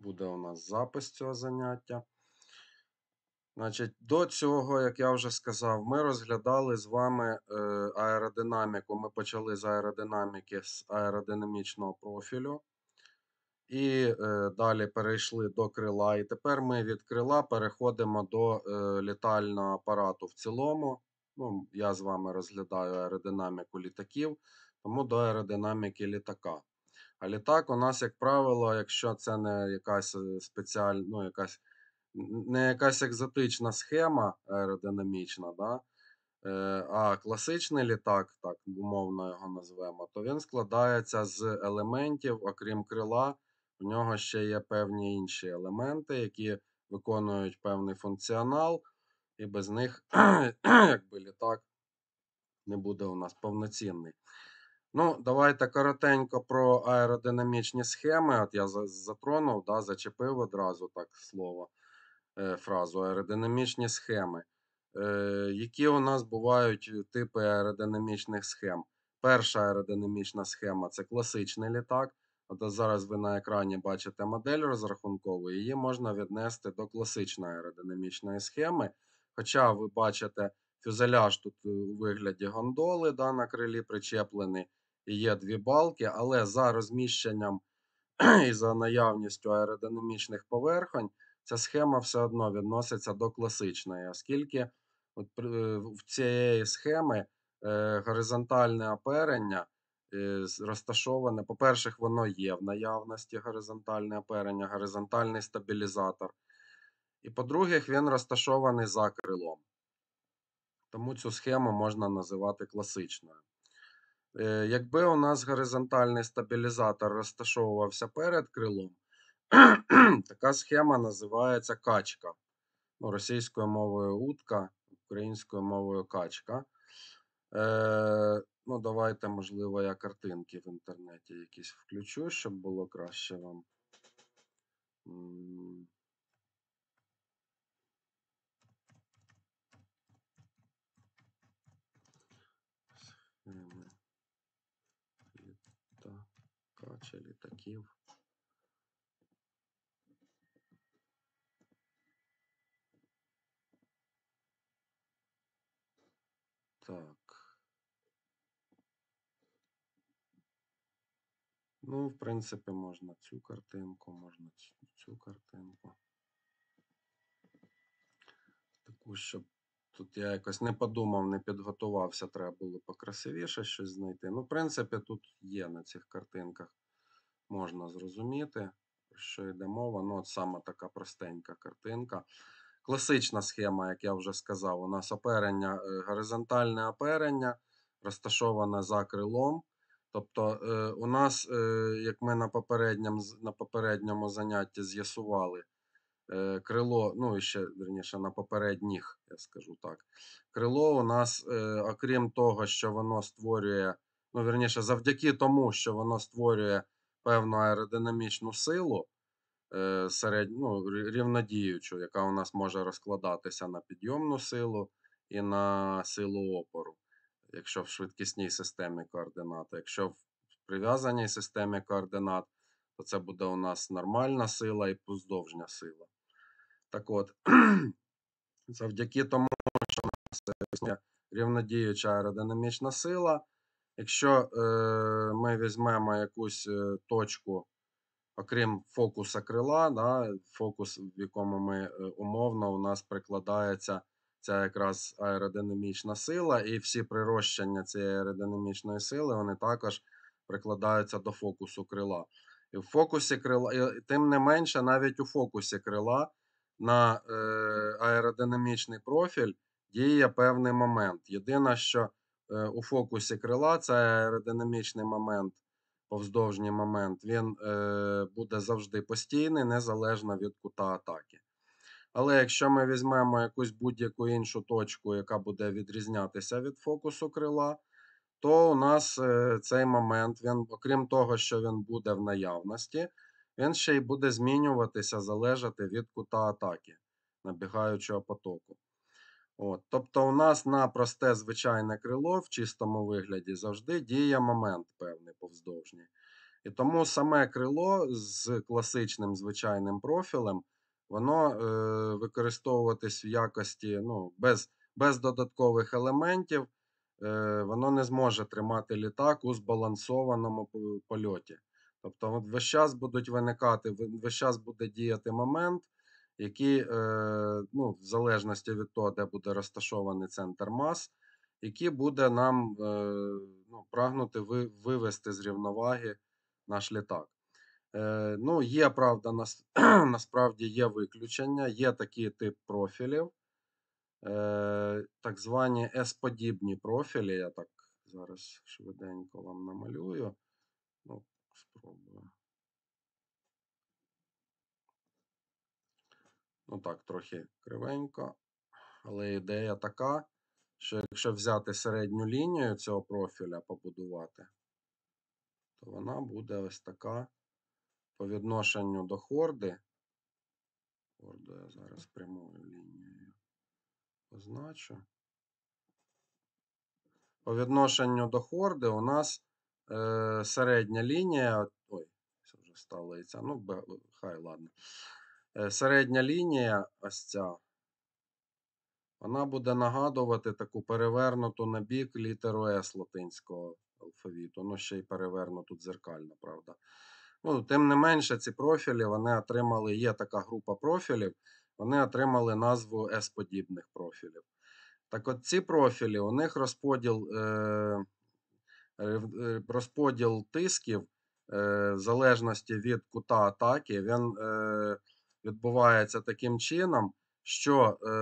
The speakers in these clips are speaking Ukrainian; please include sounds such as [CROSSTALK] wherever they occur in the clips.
буде у нас запис цього заняття. Значить, До цього, як я вже сказав, ми розглядали з вами е, аеродинаміку. Ми почали з аеродинаміки з аеродинамічного профілю. І е, далі перейшли до крила. І тепер ми від крила переходимо до е, літального апарату в цілому. Ну, Я з вами розглядаю аеродинаміку літаків, тому до аеродинаміки літака. А літак у нас, як правило, якщо це не якась е, спеціальна, ну, якась не якась екзотична схема аеродинамічна, да? Е, а класичний літак, так умовно його назвемо, то він складається з елементів, окрім крила, у нього ще є певні інші елементи, які виконують певний функціонал, і без них [CLEARS THROAT] якби літак не буде у нас повноцінний. Ну, давайте коротенько про аеродинамічні схеми. От я затронув, да, зачепив одразу так слово, е, фразу аеродинамічні схеми. Е, які у нас бувають е, типи аеродинамічних схем? Перша аеродинамічна схема це класичний літак. От зараз ви на екрані бачите модель розрахункову, її можна віднести до класичної аеродинамічної схеми. Хоча ви бачите фюзеляж тут у вигляді гондоли да, на крилі причеплений є дві балки, але за розміщенням [CLEARS THROAT] і за наявністю аеродинамічних поверхонь ця схема все одно відноситься до класичної, оскільки от е, в цієї схеми е, горизонтальне оперення е, розташоване, по-перше, воно є в наявності горизонтальне оперення, горизонтальний стабілізатор. І, по-друге, він розташований за крилом. Тому цю схему можна називати класичною. Е, якби у нас горизонтальний стабілізатор розташовувався перед крилом, [CLEARS THROAT] така схема називається качка. Ну, Російською мовою утка, українською мовою качка. Е, Ну, Давайте, можливо, я картинки в інтернеті якісь включу, щоб було краще вам. тисяча літаків. Так. Ну, в принципі, можна цю картинку, можна цю картинку. Таку, щоб тут я якось не подумав, не підготувався, треба було покрасивіше щось знайти. Ну, в принципі, тут є на цих картинках можна зрозуміти, про що йде мова. Ну, от саме така простенька картинка. Класична схема, як я вже сказав, у нас оперення, е, горизонтальне оперення розташоване за крилом. Тобто, е, у нас, е, як ми на попередньому на попередньому занятті з'ясували, крило, ну і ще верніше, на попередніх, я скажу так, крило у нас, окрім того, що воно створює, ну, верніше, завдяки тому, що воно створює певну аеродинамічну силу е, серед, ну, рівнодіючу, яка у нас може розкладатися на підйомну силу і на силу опору, якщо в швидкісній системі координат. Якщо в прив'язаній системі координат, то це буде у нас нормальна сила і поздовжня сила. Так от, [CLEARS THROAT] завдяки тому, що у нас рівнодіюча аеродинамічна сила. Якщо е, ми візьмемо якусь е, точку, окрім фокуса крила, да, фокус, в якому ми е, умовно, у нас прикладається ця якраз аеродинамічна сила, і всі прирощення цієї аеродинамічної сили вони також прикладаються до фокусу крила. І в фокусі крила, і, тим не менше, навіть у фокусі крила на е, аеродинамічний профіль діє певний момент. Єдине, що Е, у фокусі крила це аеродинамічний момент, повздовжній момент, він е, буде завжди постійний, незалежно від кута атаки. Але якщо ми візьмемо якусь будь-яку іншу точку, яка буде відрізнятися від фокусу крила, то у нас е, цей момент, він, окрім того, що він буде в наявності, він ще й буде змінюватися залежати від кута атаки набігаючого потоку. От, Тобто у нас на просте звичайне крило в чистому вигляді завжди діє момент певний повздовжній. І тому саме крило з класичним звичайним профілем, воно е, використовуватись в якості ну, без без додаткових елементів, е, воно не зможе тримати літак у збалансованому польоті. Тобто, весь час будуть виникати, весь час буде діяти момент які е, ну, в залежності від того, де буде розташований центр мас, які буде нам е, ну, прагнути вивести з рівноваги наш літак. Е, ну, Є правда, нас, [CLEARS THROAT] насправді є виключення, є такий тип профілів, так звані S-подібні профілі. Я так зараз швиденько вам намалюю. Ну, Спробую. Ну так, трохи кривенько. Але ідея така, що якщо взяти середню лінію цього профіля побудувати, то вона буде ось така по відношенню до хорди. Хорду я зараз прямою лінією позначу. По відношенню до хорди у нас е, середня лінія. Ой, це вже стало і ця, ну, хай ладно. Е, середня лінія ось ця, вона буде нагадувати таку перевернуту на бік літеру С латинського алфавіту. Ну, ще й перевернуту дзеркально, правда. Ну, Тим не менше, ці профілі вони отримали, є така група профілів, вони отримали назву С-подібних профілів. Так от ці профілі, у них розподіл е, е, е, розподіл тисків е, в залежності від кута атаки, він е, відбувається таким чином, що е,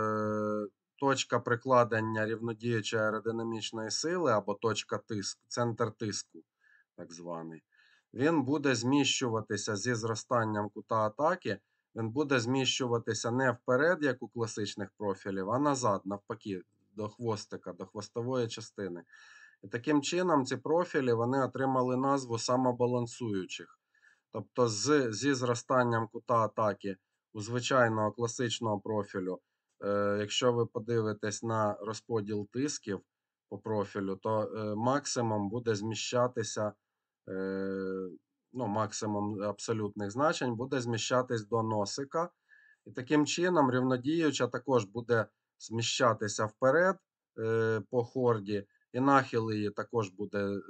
точка прикладення рівнодіючої аеродинамічної сили або точка тиску, центр тиску, так званий, він буде зміщуватися зі зростанням кута атаки. Він буде зміщуватися не вперед, як у класичних профілів, а назад, навпаки, до хвостика, до хвостової частини. І таким чином, ці профілі вони отримали назву самобалансуючих. Тобто з, зі зростанням кута атаки у звичайного класичного профілю, е, якщо ви подивитесь на розподіл тисків по профілю, то е, максимум буде зміщатися, е, ну, максимум абсолютних значень буде зміщатись до носика. І таким чином рівнодіюча також буде зміщатися вперед е, по хорді, і нахил її також буде е,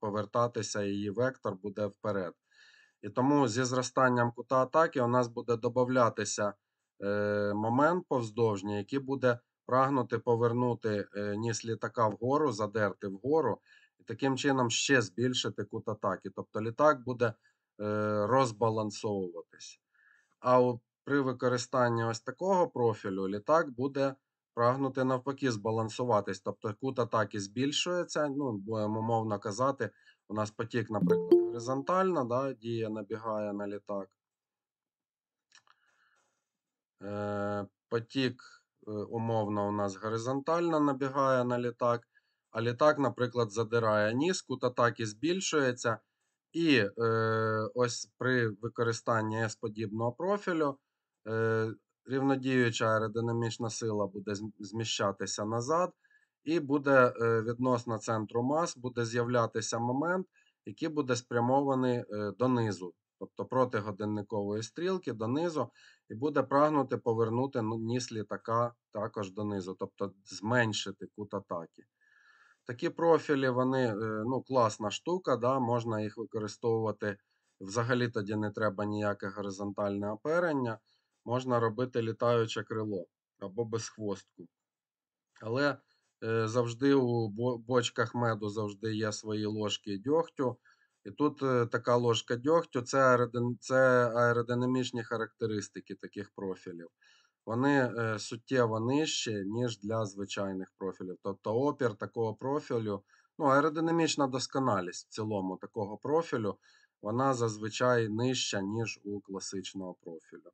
повертатися, її вектор буде вперед. І тому зі зростанням кута атаки у нас буде додатися е, момент повздовжній, який буде прагнути повернути е, ніс літака вгору, задерти вгору, і таким чином ще збільшити кут атаки. Тобто літак буде е, розбалансовуватись. А при використанні ось такого профілю літак буде прагнути навпаки збалансуватись. Тобто кут атаки збільшується, ну, будемо мовно казати, у нас потік, наприклад, горизонтально, да, дія набігає на літак. Е, Потік, е, умовно, у нас горизонтально набігає на літак, а літак, наприклад, задирає ніс, кут атаки збільшується. І е, ось при використанні s подібного профілю е, рівнодіюча аеродинамічна сила буде зміщатися назад і буде е, відносно центру мас, буде з'являтися момент, який буде спрямований е, донизу, тобто проти годинникової стрілки донизу, і буде прагнути повернути ну, ніс літака також донизу, тобто зменшити кут атаки. Такі профілі, вони е, ну, класна штука, да, можна їх використовувати. Взагалі тоді не треба ніяке горизонтальне оперення, можна робити літаюче крило або безхвостку. Але Э, завжди у бочках меду завжди є свої ложки дьогтю. І тут е, така ложка дьогтю це аеродинамічні характеристики таких профілів. Вони е, суттєво нижчі, ніж для звичайних профілів. Тобто опір такого профілю, ну, аеродинамічна досконалість в цілому такого профілю, вона зазвичай нижча, ніж у класичного профілю.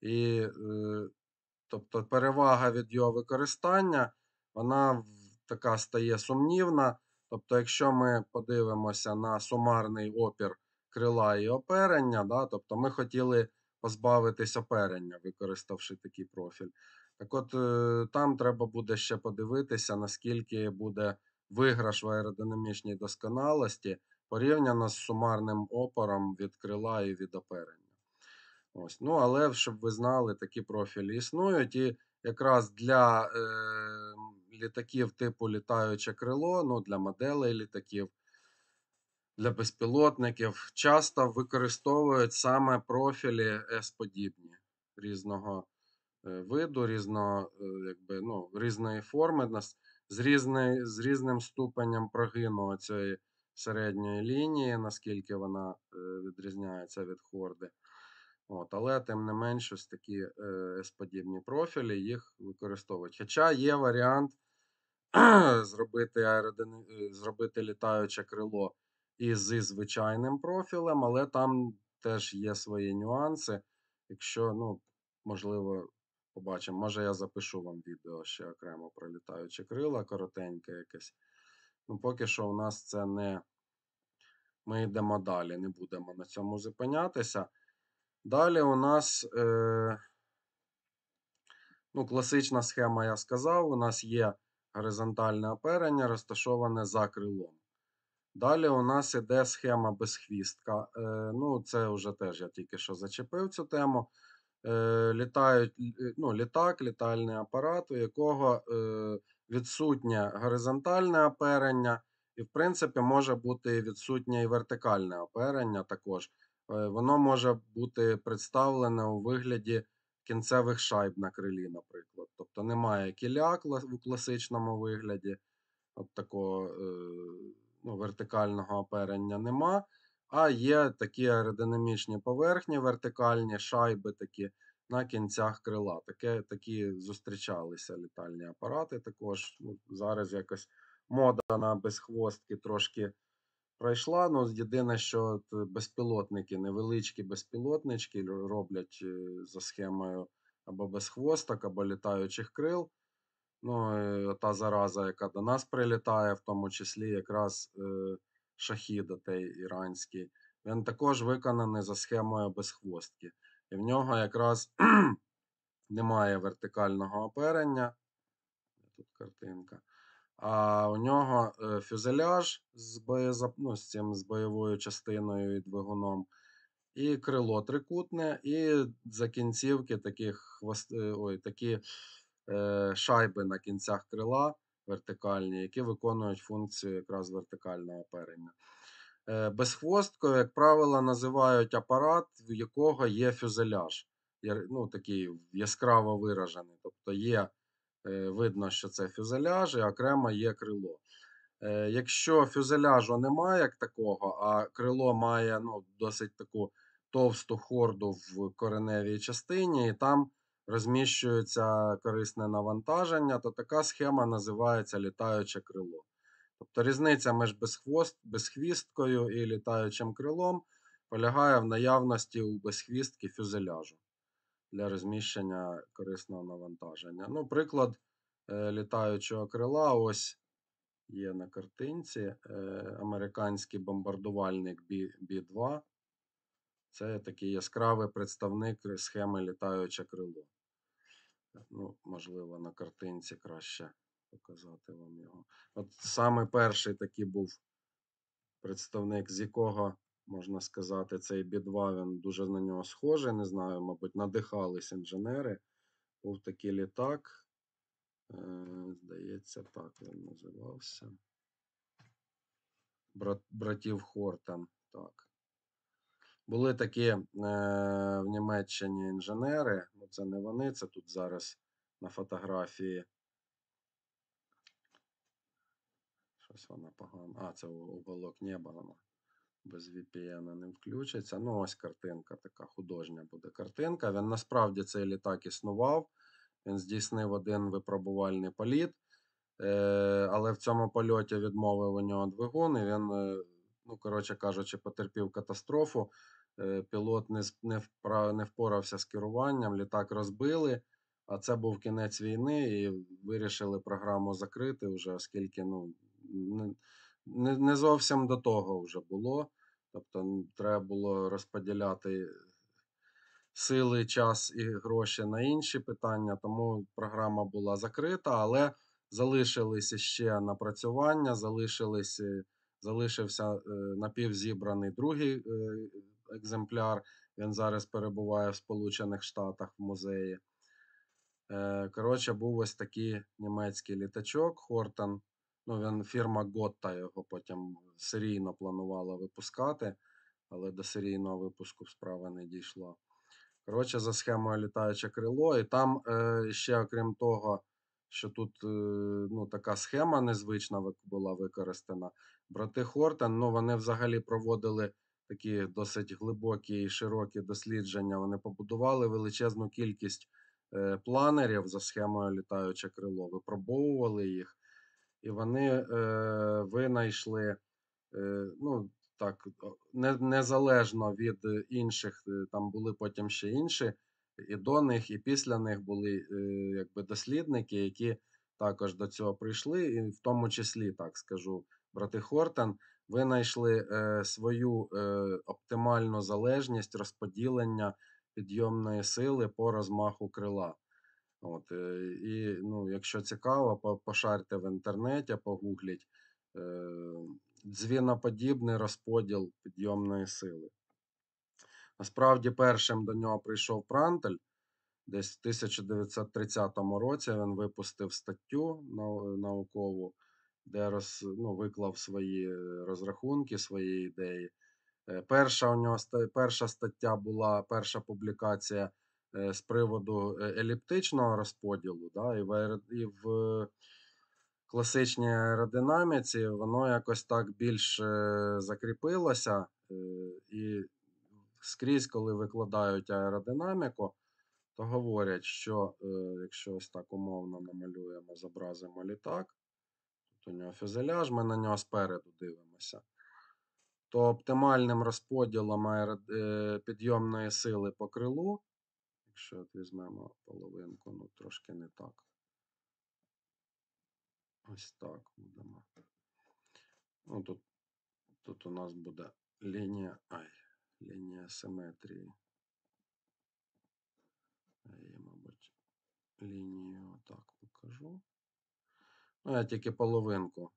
І е, тобто перевага від його використання вона така стає сумнівна. Тобто, якщо ми подивимося на сумарний опір крила і оперення, да, тобто ми хотіли позбавитись оперення, використавши такий профіль. Так от е, там треба буде ще подивитися, наскільки буде виграш в аеродинамічній досконалості порівняно з сумарним опором від крила і від оперення. Ось. Ну, Але щоб ви знали, такі профілі існують. І якраз для е, літаків типу літаюче крило, ну для моделей літаків, для безпілотників, часто використовують саме профілі S-подібні різного е, виду, різно, е, якби, ну, різної форми, з різний, з різним ступенем прогину цієї середньої лінії, наскільки вона е, відрізняється від хорди. От, Але, тим не менш, ось такі е, s профілі їх використовують. Хоча є варіант [CLEARS THROAT] зробити аеродин... Е, зробити літаюче крило і зі звичайним профілем, але там теж є свої нюанси. Якщо, ну, можливо, побачимо, може я запишу вам відео ще окремо про літаюче крила, коротеньке якесь. Ну, Поки що у нас це не. Ми йдемо далі, не будемо на цьому зупинятися. Далі у нас е, ну, класична схема, я сказав, у нас є горизонтальне оперення розташоване за крилом. Далі у нас іде схема безхвістка. Е, ну, Це вже теж я тільки що зачепив цю тему. Е, літають, е, ну, Літак, літальний апарат, у якого відсутнє горизонтальне оперення, і, в принципі, може бути відсутнє і вертикальне оперення також. Воно може бути представлене у вигляді кінцевих шайб на крилі, наприклад. Тобто немає кіля у класичному вигляді, от такого е, ну, вертикального оперення нема. А є такі аеродинамічні поверхні, вертикальні шайби такі на кінцях крила. Таке, Такі зустрічалися літальні апарати. Також ну, зараз якось мода на безхвостки трошки пройшла. Ну, Єдине, що безпілотники, невеличкі безпілотнички роблять е, за схемою або без хвосток, або літаючих крил. Ну, е, та зараза, яка до нас прилітає, в тому числі якраз е, шахід отей іранський, він також виконаний за схемою безхвостки. І в нього якраз [CLEARS THROAT] немає вертикального оперення. Тут картинка. А у нього е, фюзеляж з боєзап... ну, з цим з бойовою частиною і двигуном, і крило трикутне, і закінцівки таких хвост... Е, ой, такі е, шайби на кінцях крила вертикальні, які виконують функцію якраз вертикального оперення. Е, Безхвосткою, як правило, називають апарат, в якого є фюзеляж. Ну, Такий яскраво виражений. Тобто є Е, видно, що це фюзеляж, і окремо є крило. Е, якщо фюзеляжу немає як такого, а крило має ну, досить таку товсту хорду в кореневій частині, і там розміщується корисне навантаження, то така схема називається літаюче крило. Тобто різниця між безхвост, безхвісткою і літаючим крилом полягає в наявності у безхвістки фюзеляжу для розміщення корисного навантаження. Ну, Приклад е, літаючого крила ось є на картинці. Е, американський бомбардувальник B-2. Це такий яскравий представник схеми літаюче крило. Ну, Можливо, на картинці краще показати вам його. От саме перший такий був представник, з якого можна сказати, цей бідва він дуже на нього схожий. Не знаю, мабуть, надихались інженери. Був такий літак. Е, здається, так він називався. Брат, братів Хортен. Так. Були такі е, в Німеччині інженери, ну це не вони, це тут зараз на фотографії. Щось вона погана. А, це уголок неба без VPN не включиться. Ну, ось картинка, така художня буде картинка. Він насправді цей літак існував. Він здійснив один випробувальний політ, е, але в цьому польоті відмовив у нього двигун. І він, е, ну, коротше кажучи, потерпів катастрофу. Е, пілот не впорався з керуванням, літак розбили. А це був кінець війни, і вирішили програму закрити вже, оскільки ну, не не зовсім до того вже було. Тобто треба було розподіляти сили, час і гроші на інші питання, тому програма була закрита, але залишилися ще напрацювання, залишилися, е, залишився е, напівзібраний другий е, екземпляр. Він зараз перебуває в Сполучених Штатах в музеї. Коротше, був ось такий німецький літачок Хортон Ну, він фірма Готта його потім серійно планувала випускати, але до серійного випуску справа не дійшла. Коротше, за схемою літаюче крило. І там е, ще, окрім того, що тут е, ну, така схема незвична була використана. Брати Хортен, ну вони взагалі проводили такі досить глибокі і широкі дослідження. Вони побудували величезну кількість е, планерів за схемою літаюче крило, випробовували їх і вони е, винайшли е, ну, так, не, незалежно від е, інших, е, там були потім ще інші, і до них, і після них були е, якби дослідники, які також до цього прийшли, і в тому числі, так скажу, брати Хортен. Винайшли е, свою е, оптимальну залежність розподілення підйомної сили по розмаху крила. От, е, І ну, якщо цікаво, пошарте в інтернеті, погугліть е, дзвіноподібний розподіл підйомної сили. Насправді, першим до нього прийшов Прантель. Десь в 1930 році він випустив статтю наукову, де роз, ну, виклав свої розрахунки, свої ідеї. Е, перша у нього перша стаття була, перша публікація Е, з приводу е, еліптичного розподілу, да, і в і в класичній аеродинаміці воно якось так більш е, закріпилося. І скрізь, коли викладають аеродинаміку, то говорять, що якщо ось так умовно намалюємо, зобразимо літак, тут тобто у нього фюзеляж, ми на нього спереду дивимося. То оптимальним розподілом підйомної сили по крилу Якщо от візьмемо половинку, ну трошки не так. Ось так будемо. Ну, Тут тут у нас буде лінія ай, лінія симетрії. Я, мабуть, лінію отак покажу. Ну, я тільки половинку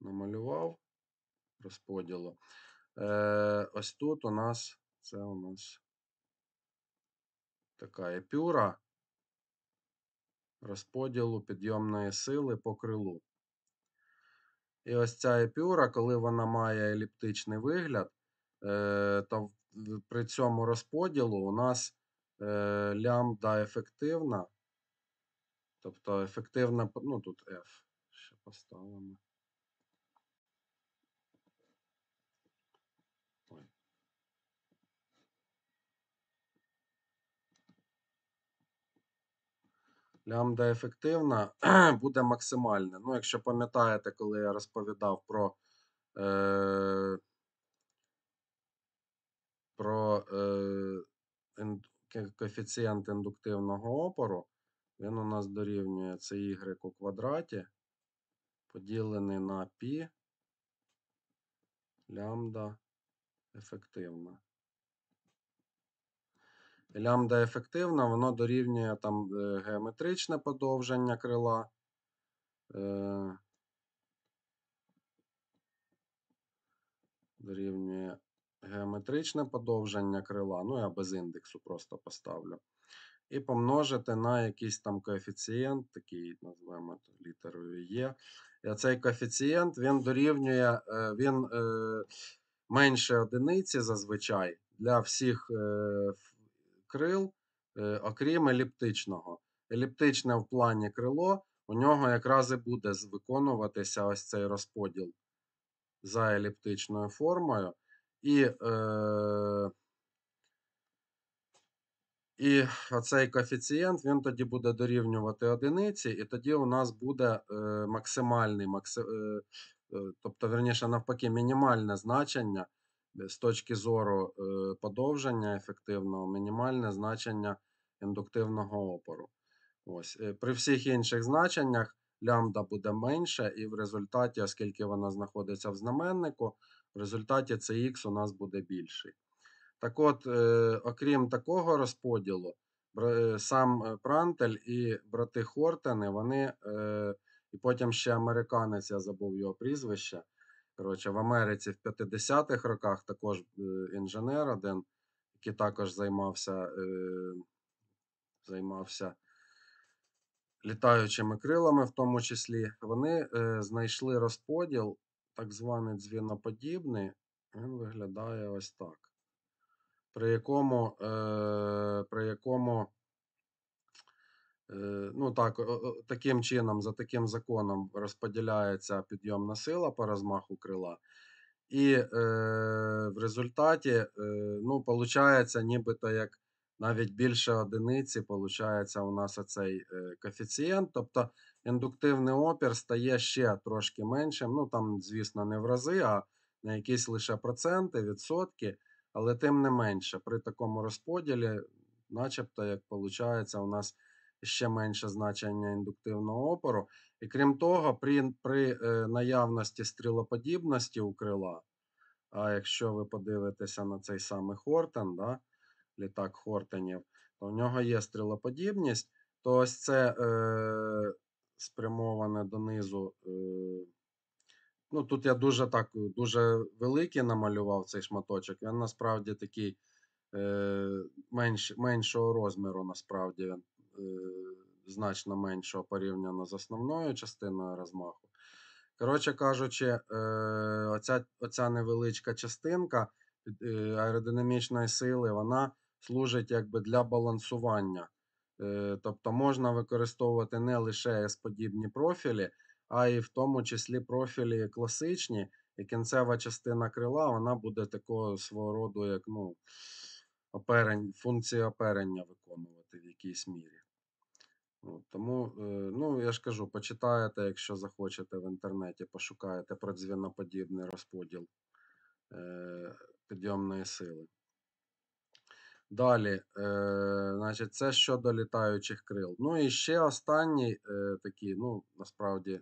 намалював розподілу. Е, Ось тут у нас це у нас Така епюра розподілу підйомної сили по крилу. І ось ця епюра, коли вона має еліптичний вигляд, е, то при цьому розподілу у нас е, лямбда ефективна, тобто ефективна, ну тут F ще поставимо. Лямбда ефективна [CLEARS THROAT] буде максимальна. Ну, якщо пам'ятаєте, коли я розповідав про е, про е, коефіцієнт індуктивного опору, він у нас дорівнює це y у квадраті, поділений на π, лямбда ефективна. Лямбда ефективна, воно дорівнює там е, геометричне подовження крила. Е, дорівнює геометричне подовження крила. Ну, я без індексу просто поставлю. І помножити на якийсь там коефіцієнт, такий, називаємо літерою Є. Е. І цей коефіцієнт він дорівнює, він менше одиниці зазвичай для всіх крил, е, окрім еліптичного. Еліптичне в плані крило, у нього якраз і буде виконуватися ось цей розподіл за еліптичною формою. І е, і цей коефіцієнт він тоді буде дорівнювати одиниці, і тоді у нас буде е, максимальний максим, е, е, тобто, верніше, навпаки, мінімальне значення Е, з точки зору е, подовження ефективного, мінімальне значення індуктивного опору. Ось. Е, при всіх інших значеннях лямбда буде менше, і в результаті, оскільки вона знаходиться в знаменнику, в результаті х у нас буде більший. Так от, окрім такого розподілу, сам Прантель і брати Хортени, вони, і потім ще американець, я забув його прізвище, Коротше, в Америці в 50-х роках також е, інженер один, який також займався е, займався літаючими крилами, в тому числі, вони е, знайшли розподіл, так званий дзвіноподібний. Він виглядає ось так. При якому, при якому Е, ну так, Таким чином, за таким законом розподіляється підйомна сила по розмаху крила. І е, в результаті, е, ну, получається, нібито як навіть більше одиниці, получається у нас оцей е, коефіцієнт. Тобто індуктивний опір стає ще трошки меншим. Ну там, звісно, не в рази, а на якісь лише проценти, відсотки. Але тим не менше, при такому розподілі, начебто, як виходить, у нас ще менше значення індуктивного опору. І крім того, при при е, наявності стрілоподібності у крила, а якщо ви подивитеся на цей самий Хортен, да, літак Хортенів, то в нього є стрілоподібність, то ось це е, спрямоване донизу. Е, ну Тут я дуже так дуже великий намалював цей шматочок. Він насправді такий е, менш, меншого розміру, насправді він. Е, значно меншого порівняно з основною частиною розмаху. Коротше кажучи, е, оця оця невеличка частинка е, аеродинамічної сили вона служить якби для балансування. Тобто можна використовувати не лише S-подібні профілі, а і в тому числі профілі класичні, і кінцева частина крила вона буде такого свого роду, як ну, оперень, функції оперення виконувати в якійсь мірі. Тому, е, ну я ж кажу, почитаєте, якщо захочете в інтернеті, пошукаєте про дзвіноподібний розподіл е, підйомної сили. Далі, е, значить, це щодо літаючих крил. Ну і ще останні такі, ну, насправді,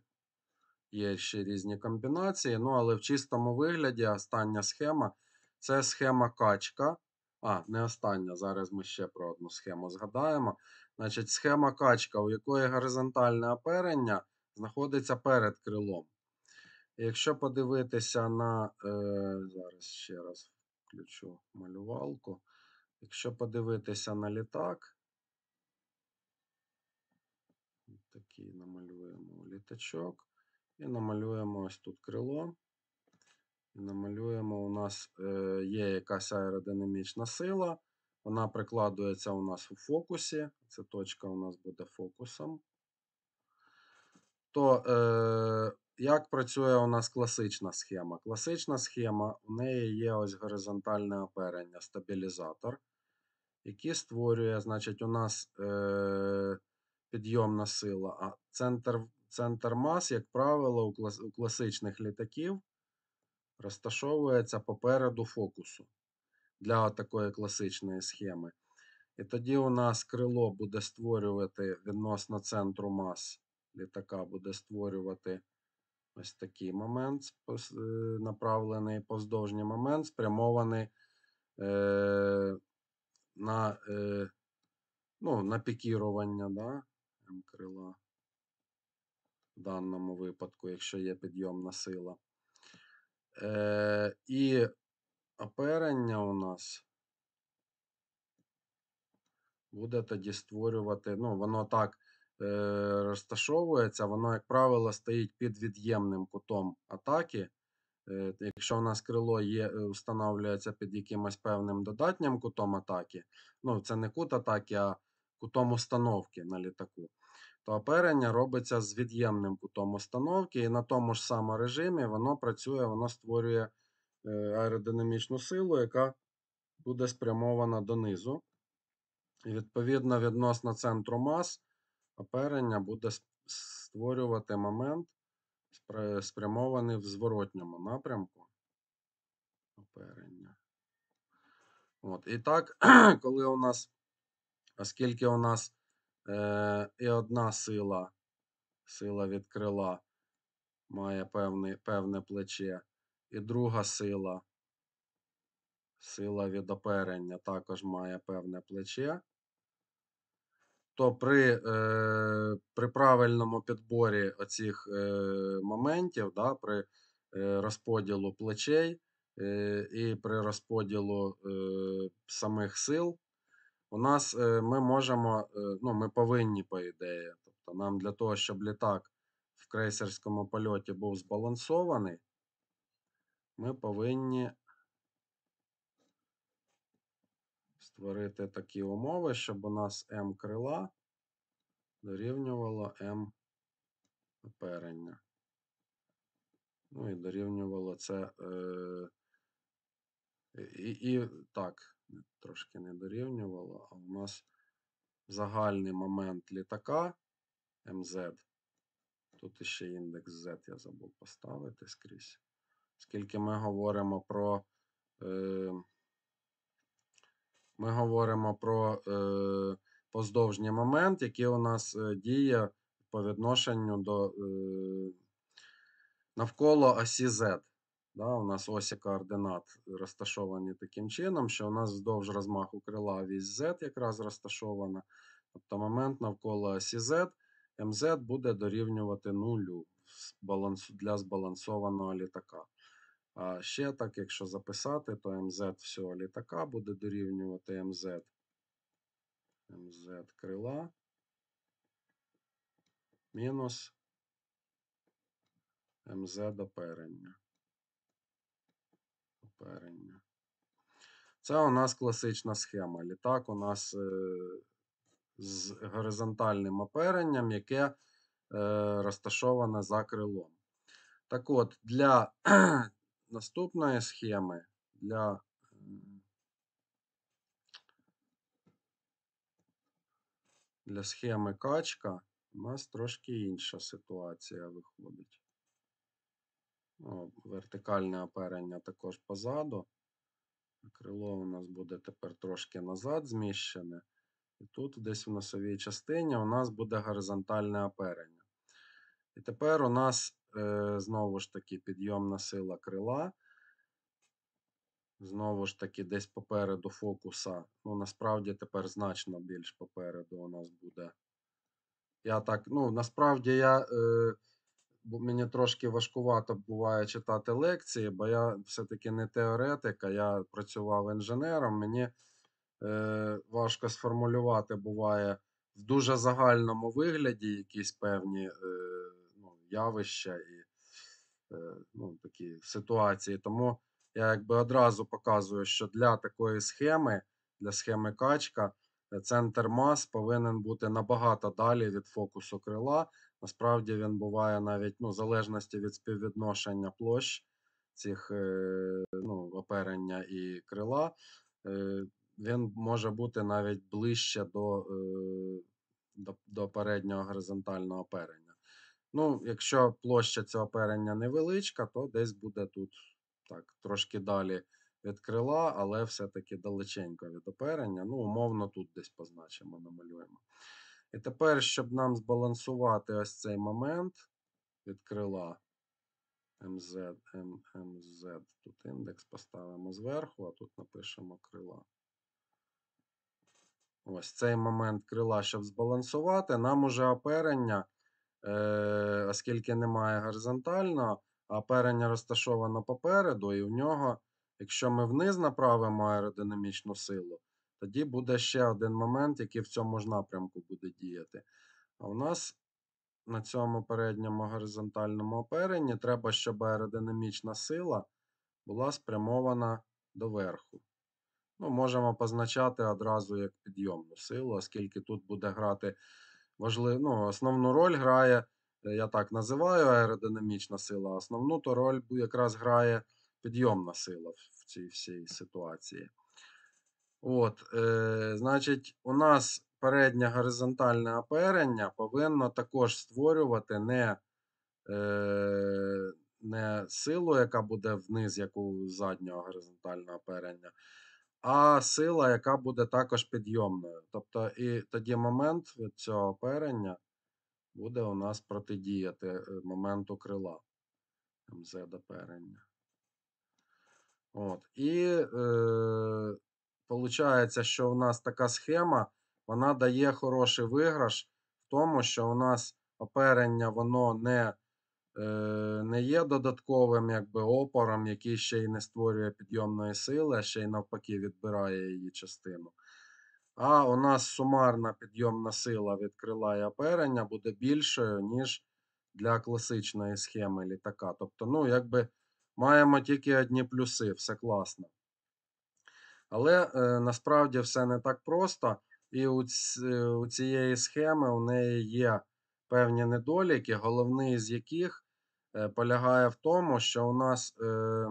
є ще різні комбінації. Ну, але в чистому вигляді остання схема це схема качка. А, не остання. Зараз ми ще про одну схему згадаємо. Значить, схема качка, у якої горизонтальне оперення знаходиться перед крилом. Якщо подивитися на. Е, Зараз ще раз включу малювалку. Якщо подивитися на літак, такий намалюємо літачок. І намалюємо ось тут крило. Намалюємо, у нас е, є якась аеродинамічна сила. Вона прикладується у нас у фокусі. Це точка у нас буде фокусом. То е, як працює у нас класична схема? Класична схема, у неї є ось горизонтальне оперення, стабілізатор, який створює, значить, у нас е, підйомна сила, а центр центр мас, як правило, у класичних літаків розташовується попереду фокусу для такої класичної схеми. І тоді у нас крило буде створювати відносно центру мас літака, буде створювати ось такий момент, е, направлений повздовжній момент, спрямований е, на е, ну, на пікірування да, М крила в даному випадку, якщо є підйомна сила. Е, І оперення у нас буде тоді створювати, ну, воно так е, розташовується, воно, як правило, стоїть під від'ємним кутом атаки. Е, Якщо у нас крило є, е, встановлюється під якимось певним додатнім кутом атаки, ну, це не кут атаки, а кутом установки на літаку то оперення робиться з від'ємним кутом установки, і на тому ж самому режимі воно працює, воно створює е, аеродинамічну силу, яка буде спрямована донизу. І відповідно відносно центру мас оперення буде створювати момент, спрямований в зворотньому напрямку. Оперення. От. І так, [CLEARS THROAT] коли у нас, оскільки у нас Е, і одна сила, сила від крила має певне, певне плече, і друга сила, сила від оперення також має певне плече. То при е, при правильному підборі оцих е, моментів, да, при е, розподілу плечей е, і при розподілу е, самих сил, у нас е, ми можемо, е, ну, ми повинні, по ідеї. Тобто, нам для того, щоб літак в крейсерському польоті був збалансований, ми повинні створити такі умови, щоб у нас М крила дорівнювало М оперення. Ну і дорівнювало це. Е, і, і так, трошки не дорівнювало, а в нас загальний момент літака МЗ. Тут ще індекс Z я забув поставити скрізь. Скільки ми говоримо про. Е, ми говоримо про е, поздовжній момент, який у нас е, діє по відношенню до е, навколо осі Z. Да, У нас осі координат е, розташовані таким чином, що у нас вздовж розмаху крила вісь Z якраз розташована. Тобто момент навколо осі Z MZ буде дорівнювати нулю для збалансованого літака. А ще так, якщо записати, то МЗ ем всього літака буде дорівнювати МЗ ем МЗ ем крила мінус МЗ оперення перення. Це у нас класична схема. Літак у нас е, з горизонтальним оперенням, яке е, розташоване за крилом. Так от, для [CLEARS THROAT] наступної схеми, для е, Для схеми качка у нас трошки інша ситуація виходить. Вертикальне оперення також позаду. Крило у нас буде тепер трошки назад зміщене. І тут, десь в носовій частині, у нас буде горизонтальне оперення. І тепер у нас е, знову ж таки підйомна сила крила. Знову ж таки, десь попереду фокуса. Ну, насправді, тепер значно більш попереду у нас буде. Я так, ну, насправді я. Е, бо мені трошки важкувато буває читати лекції, бо я все-таки не теоретик, а я працював інженером. Мені е, важко сформулювати буває в дуже загальному вигляді якісь певні е, ну, явища і е, ну, такі ситуації. Тому я якби одразу показую, що для такої схеми, для схеми качка. Е, центр мас повинен бути набагато далі від фокусу крила, Насправді він буває навіть ну, в залежності від співвідношення площ цих е, ну, оперення і крила, е, він може бути навіть ближче до е, до, до переднього горизонтального оперення. Ну, Якщо площа цього оперення невеличка, то десь буде тут так, трошки далі від крила, але все-таки далеченько від оперення. Ну, умовно, тут десь позначимо, намалюємо. І тепер, щоб нам збалансувати ось цей момент від крила МЗ, М, МЗ, тут індекс поставимо зверху, а тут напишемо крила. Ось цей момент крила, щоб збалансувати, нам уже оперення, е, оскільки немає горизонтального, а оперення розташовано попереду, і в нього, якщо ми вниз направимо аеродинамічну силу, тоді буде ще один момент, який в цьому ж напрямку буде діяти. А у нас на цьому передньому горизонтальному оперенні треба, щоб аеродинамічна сила була спрямована доверху. Ну, Можемо позначати одразу як підйомну силу, оскільки тут буде грати важлив... ну, основну роль грає, е, я так називаю аеродинамічна сила, основну то роль якраз грає підйомна сила в цій всій ситуації. От, е, Значить, у нас переднє горизонтальне оперення повинно також створювати не е, не силу, яка буде вниз, як у заднього горизонтального оперення, а сила, яка буде також підйомною. Тобто, і тоді момент від цього оперення буде у нас протидіяти е, моменту крила МЗ доперення. От, І е, Получається, що у нас така схема, вона дає хороший виграш в тому, що у нас оперення воно не е, не є додатковим якби опором, який ще й не створює підйомної сили, а ще й навпаки відбирає її частину. А у нас сумарна підйомна сила від крила і оперення буде більшою, ніж для класичної схеми літака. Тобто, ну, якби маємо тільки одні плюси, все класно. Але е, насправді все не так просто. І у, ць, е, у цієї схеми у неї є певні недоліки, головний з яких е, полягає в тому, що у нас, е,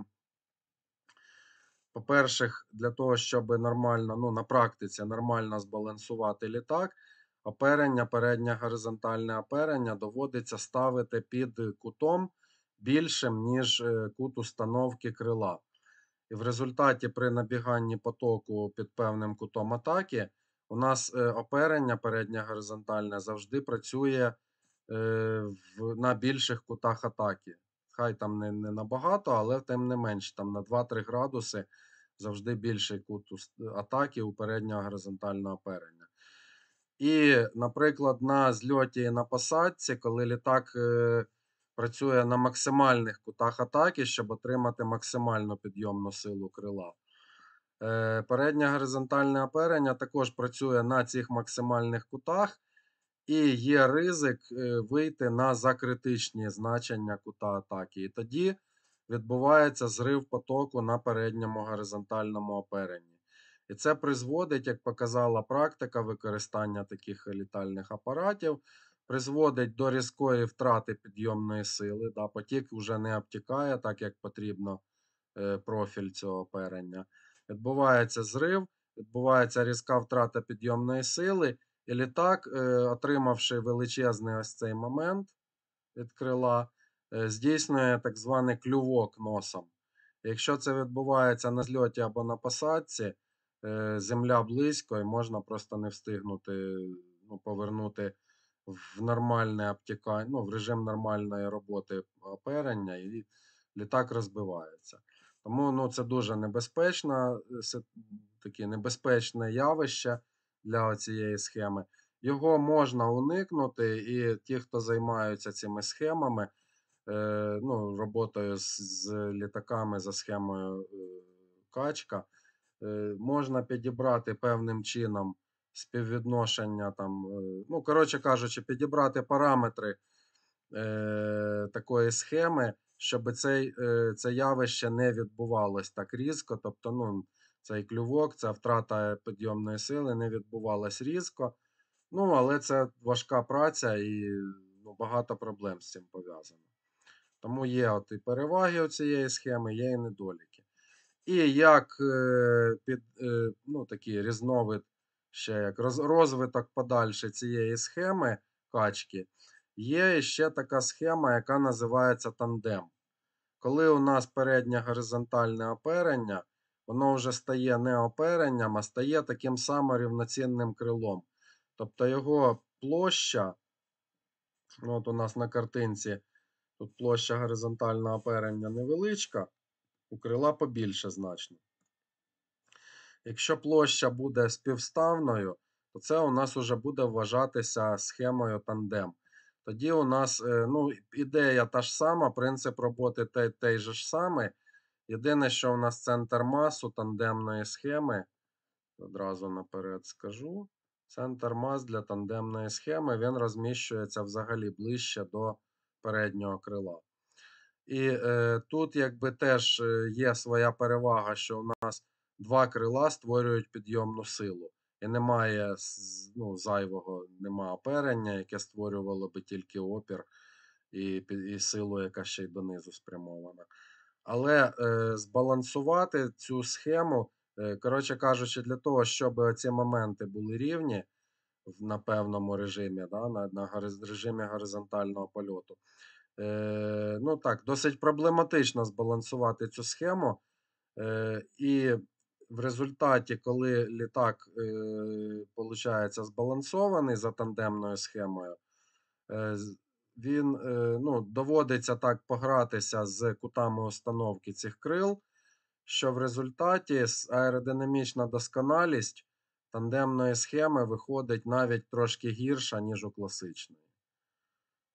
по-перше, для того, щоб нормально, ну, на практиці нормально збалансувати літак, оперення, переднє горизонтальне оперення доводиться ставити під кутом більшим, ніж е, кут установки крила. І в результаті при набіганні потоку під певним кутом атаки у нас е, оперення переднє горизонтальне завжди працює е, на більших кутах атаки. Хай там не не набагато, але тим не менше, там на 2-3 градуси завжди більший кут атаки у переднього горизонтального оперення. І, наприклад, на зльоті і на посадці, коли літак. Е, працює на максимальних кутах атаки, щоб отримати максимальну підйомну силу крила. Е, переднє горизонтальне оперення також працює на цих максимальних кутах, і є ризик е, вийти на закритичні значення кута атаки. І тоді відбувається зрив потоку на передньому горизонтальному оперенні. І це призводить, як показала практика використання таких літальних апаратів, призводить до різкої втрати підйомної сили. Да, Потік вже не обтікає, так як потрібно е, профіль цього оперення. Відбувається зрив, відбувається різка втрата підйомної сили. І літак, е, отримавши величезний ось цей момент від крила, е, здійснює так званий клювок носом. Якщо це відбувається на зльоті або на посадці, земля близько і можна просто не встигнути ну, повернути в нормальне обтікання, ну, в режим нормальної роботи оперення, і літак розбивається. Тому ну, це дуже небезпечне це таке небезпечне явище для цієї схеми. Його можна уникнути, і ті, хто займаються цими схемами, е, ну, роботою з, з літаками за схемою е, качка, е, можна підібрати певним чином співвідношення, там, е, ну, коротше кажучи, підібрати параметри е, такої схеми, щоб цей, е, це явище не відбувалось так різко. Тобто, ну, цей клювок, ця втрата підйомної сили не відбувалась різко. Ну, але це важка праця і ну, багато проблем з цим пов'язано. Тому є от і переваги у цієї схеми, є і недоліки. І як е, під, е, ну, такий різновид ще як розвиток подальше цієї схеми качки, є ще така схема, яка називається тандем. Коли у нас переднє горизонтальне оперення, воно вже стає не оперенням, а стає таким само рівноцінним крилом. Тобто його площа, от у нас на картинці, тут площа горизонтального оперення невеличка, у крила побільше значно. Якщо площа буде співставною, то це у нас вже буде вважатися схемою тандем. Тоді у нас е, ну, ідея та ж сама, принцип роботи той, той же ж самий. Єдине, що у нас центр масу тандемної схеми. Одразу наперед скажу. Центр мас для тандемної схеми він розміщується взагалі ближче до переднього крила. І е, тут, якби теж е, є своя перевага, що у нас два крила створюють підйомну силу. І немає ну, зайвого, немає оперення, яке створювало би тільки опір і і силу, яка ще й донизу спрямована. Але е, збалансувати цю схему, е, коротше кажучи, для того, щоб ці моменти були рівні на певному режимі, да, на на режимі горизонтального польоту. Е, Ну так, досить проблематично збалансувати цю схему. Е, і в результаті, коли літак е, збалансований за тандемною схемою, е, він е, ну, доводиться так погратися з кутами установки цих крил, що в результаті аеродинамічна досконалість тандемної схеми виходить навіть трошки гірша, ніж у класичної.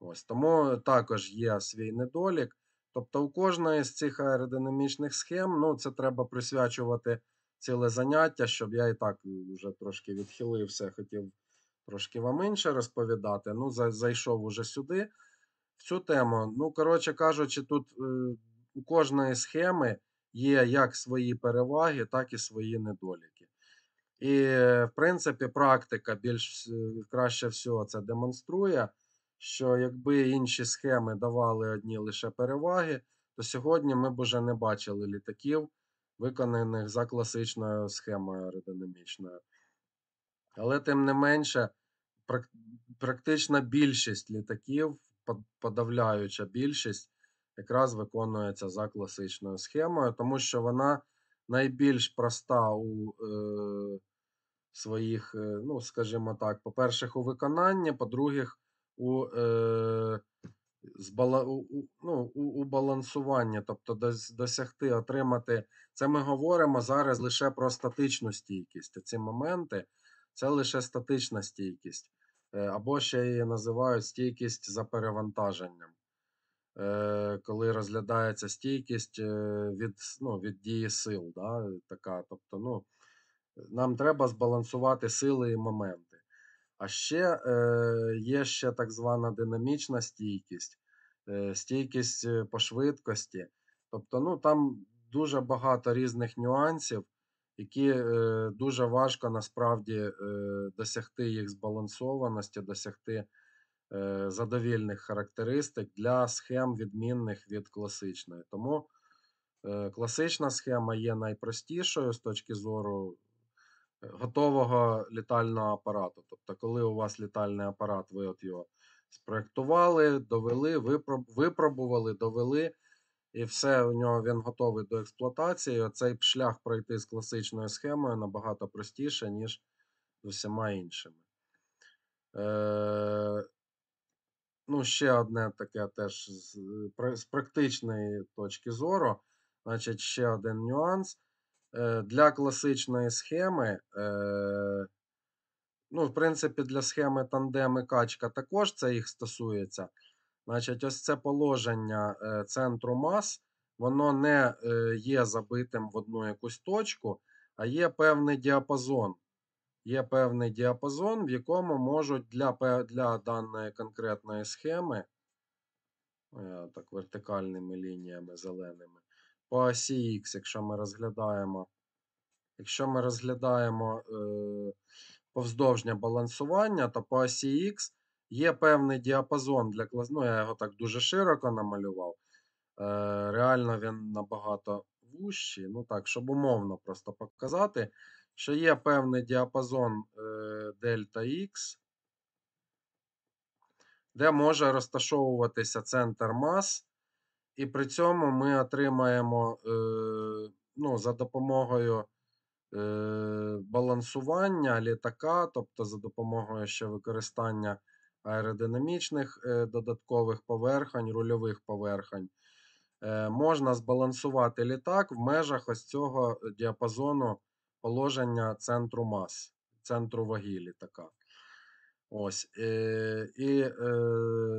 Ось Тому також є свій недолік. Тобто у кожної з цих аеродинамічних схем ну, це треба присвячувати ціле заняття, щоб я і так вже трошки відхилився, хотів трошки вам інше розповідати. Ну, зайшов уже сюди. В цю тему. Ну, коротше кажучи, тут е, у кожної схеми є як свої переваги, так і свої недоліки. І, в принципі, практика більш е, краще всього це демонструє, що якби інші схеми давали одні лише переваги, то сьогодні ми б уже не бачили літаків виконаних за класичною схемою аеродинамічною. Але, тим не менше, практична більшість літаків, подавляюча більшість, якраз виконується за класичною схемою, тому що вона найбільш проста у е, своїх, е, ну, скажімо так, по-перше, у виконанні, по-друге, у е, ну, убалансування, тобто досягти, отримати. Це ми говоримо зараз лише про статичну стійкість. Ці моменти це лише статична стійкість, е, або ще її називають стійкість за перевантаженням. Е, коли розглядається стійкість е, від ну, від дії сил. Да, така, тобто, ну, Нам треба збалансувати сили і момент. А ще е, є ще так звана динамічна стійкість, е, стійкість е, по швидкості. Тобто, ну там дуже багато різних нюансів, які е, дуже важко насправді е, досягти їх збалансованості, досягти е, задовільних характеристик для схем, відмінних від класичної. Тому е, класична схема є найпростішою з точки зору готового літального апарату. Тобто, коли у вас літальний апарат, ви от його спроектували, довели, випробували, довели, і все, у нього він готовий до експлуатації. Оцей шлях пройти з класичною схемою набагато простіше, ніж з усіма іншими. Е, Ну, ще одне таке теж з, з практичної точки зору, значить, ще один нюанс. Э, для класичної схеми, е, ну, в принципі, для схеми тандеми качка також це їх стосується. Значить, ось це положення е, центру мас, воно не е, є забитим в одну якусь точку, а є певний діапазон. Є певний діапазон, в якому можуть для для даної конкретної схеми, так, вертикальними лініями зеленими по осі Х, якщо ми розглядаємо. Якщо ми розглядаємо е, повздовжнє балансування, то по осі Х є певний діапазон для ну я його так дуже широко намалював. Е, Реально він набагато вущий. Ну так, щоб умовно просто показати, що є певний діапазон е, дельта Х, де може розташовуватися центр мас і при цьому ми отримаємо е, ну, за допомогою е, балансування літака, тобто за допомогою ще використання аеродинамічних е, додаткових поверхонь, рульових поверхонь, можна збалансувати літак в межах ось цього діапазону положення центру мас, центру ваги літака. Ось, е, І і е,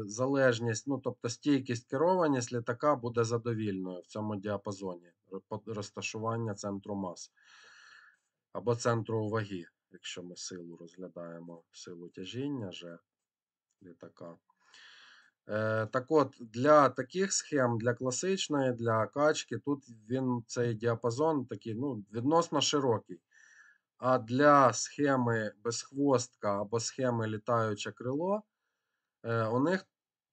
залежність, ну, тобто стійкість керованість літака буде задовільною в цьому діапазоні розташування центру мас або центру ваги, якщо ми силу розглядаємо, силу тяжіння же літака. Е, так от, для таких схем, для класичної, для качки, тут він цей діапазон такий ну, відносно широкий. А для схеми безхвостка або схеми літаюче крило, е, у них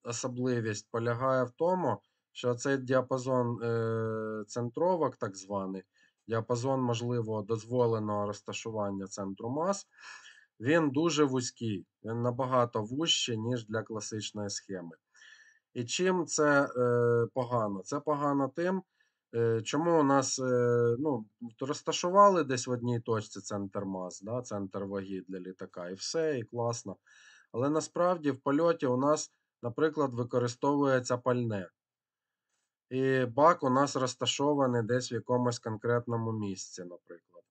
особливість полягає в тому, що цей діапазон е, центровок, так званий, діапазон можливо дозволеного розташування центру мас, він дуже вузький, він набагато вужчий, ніж для класичної схеми. І чим це е, погано? Це погано тим. Е, чому у нас е, ну, розташували десь в одній точці центр мас, да, центр ваги для літака, і все, і класно. Але насправді в польоті у нас, наприклад, використовується пальне. І бак у нас розташований десь в якомусь конкретному місці, наприклад.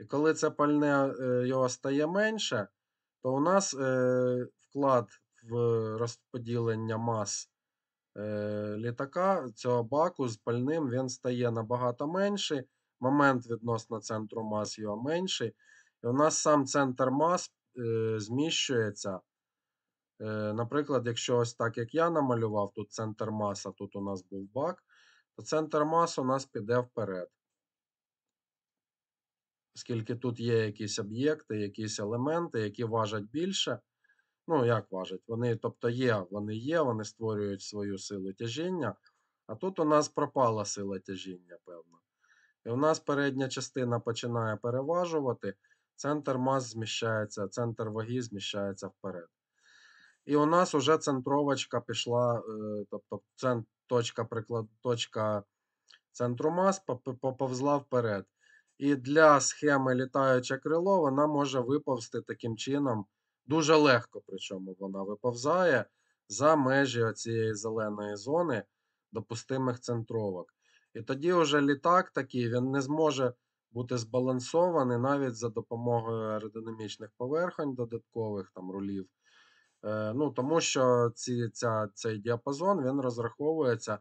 І коли це пальне е, його стає менше, то у нас вклад в розподілення мас Е, літака, цього баку з пальним він стає набагато менший. Момент відносно центру мас його менший. І у нас сам центр мас е, зміщується. Е, наприклад, якщо ось так, як я намалював, тут центр маса, тут у нас був бак, то центр мас у нас піде вперед. Оскільки тут є якісь об'єкти, якісь елементи, які важать більше. Ну, як важать? Вони, тобто, є, вони є, вони створюють свою силу тяжіння. А тут у нас пропала сила тяжіння, певно. І у нас передня частина починає переважувати, центр мас зміщається, центр ваги зміщається вперед. І у нас уже центровочка пішла, е, тобто центр, точка приклад, точка центру мас поповзла вперед. І для схеми літаюче крило вона може виповзти таким чином. Дуже легко, причому вона виповзає за межі цієї зеленої зони допустимих центровок. І тоді вже літак такий він не зможе бути збалансований навіть за допомогою аеродинамічних поверхонь, додаткових там рулів. Е, ну, Тому що ці, ця, цей діапазон він розраховується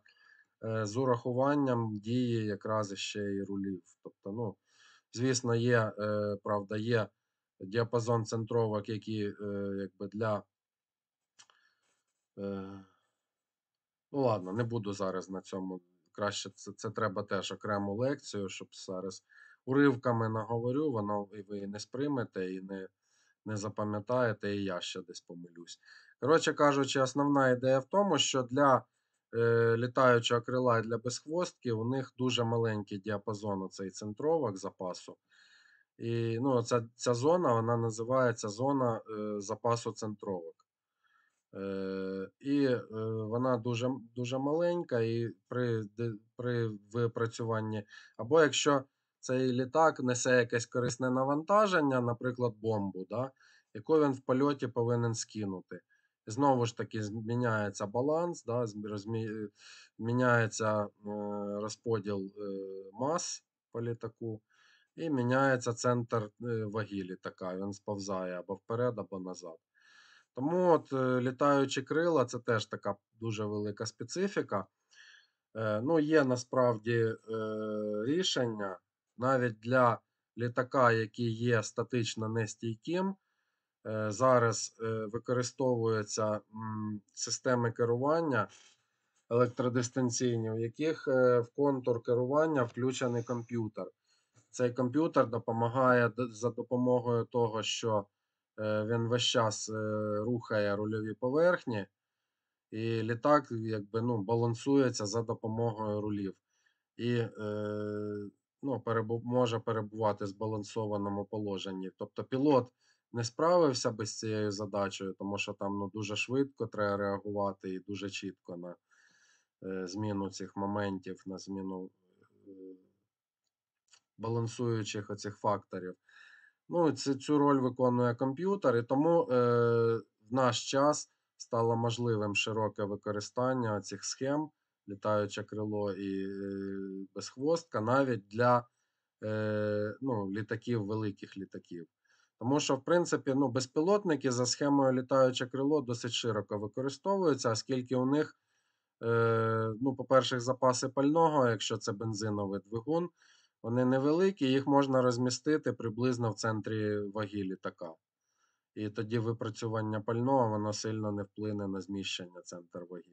е, з урахуванням дії якраз ще й рулів. Тобто, ну, звісно, є, е, правда, є діапазон центровок, які е, якби для. Е, ну, ладно, не буду зараз на цьому. Краще це це треба теж окрему лекцію, щоб зараз уривками наговорю, воно і ви не сприймете, і не не запам'ятаєте, і я ще десь помилюсь. Коротше кажучи, основна ідея в тому, що для е, літаючого крила і для безхвостки у них дуже маленький діапазон оцей центровок запасу. І ну, ця ця зона вона називається зона е, запасу центровок. Е, І е, вона дуже дуже маленька, і при при випрацюванні, або якщо цей літак несе якесь корисне навантаження, наприклад, бомбу, да, яку він в польоті повинен скинути. І знову ж таки, зміняється баланс, да, розмі... Е, міняється е, розподіл е, мас по літаку. І міняється центр е, вагілі, така, він сповзає або вперед, або назад. Тому от е, літаючі крила це теж така дуже велика специфіка. Е, ну, Є насправді рішення навіть для літака, який є статично нестійким. Зараз використовуються системи керування електродистанційні, в яких в контур керування включений комп'ютер. Цей комп'ютер допомагає за допомогою того, що е, він весь час е, рухає рульові поверхні, і літак якби, ну, балансується за допомогою рулів. І е, ну, може перебувати в збалансованому положенні. Тобто пілот не справився би з цією задачею, тому що там ну, дуже швидко треба реагувати і дуже чітко на зміну цих моментів, на зміну балансуючих оцих факторів. Ну, це, Цю роль виконує комп'ютер, і тому е, в наш час стало можливим широке використання цих схем, літаюче крило і е, безхвостка, навіть для е, ну, літаків, великих літаків. Тому що, в принципі, ну, безпілотники за схемою літаюче крило досить широко використовуються, оскільки у них, е, ну, по-перше, запаси пального, якщо це бензиновий двигун. Вони невеликі, їх можна розмістити приблизно в центрі ваги літака. І тоді випрацювання пального воно сильно не вплине на зміщення центр ваги.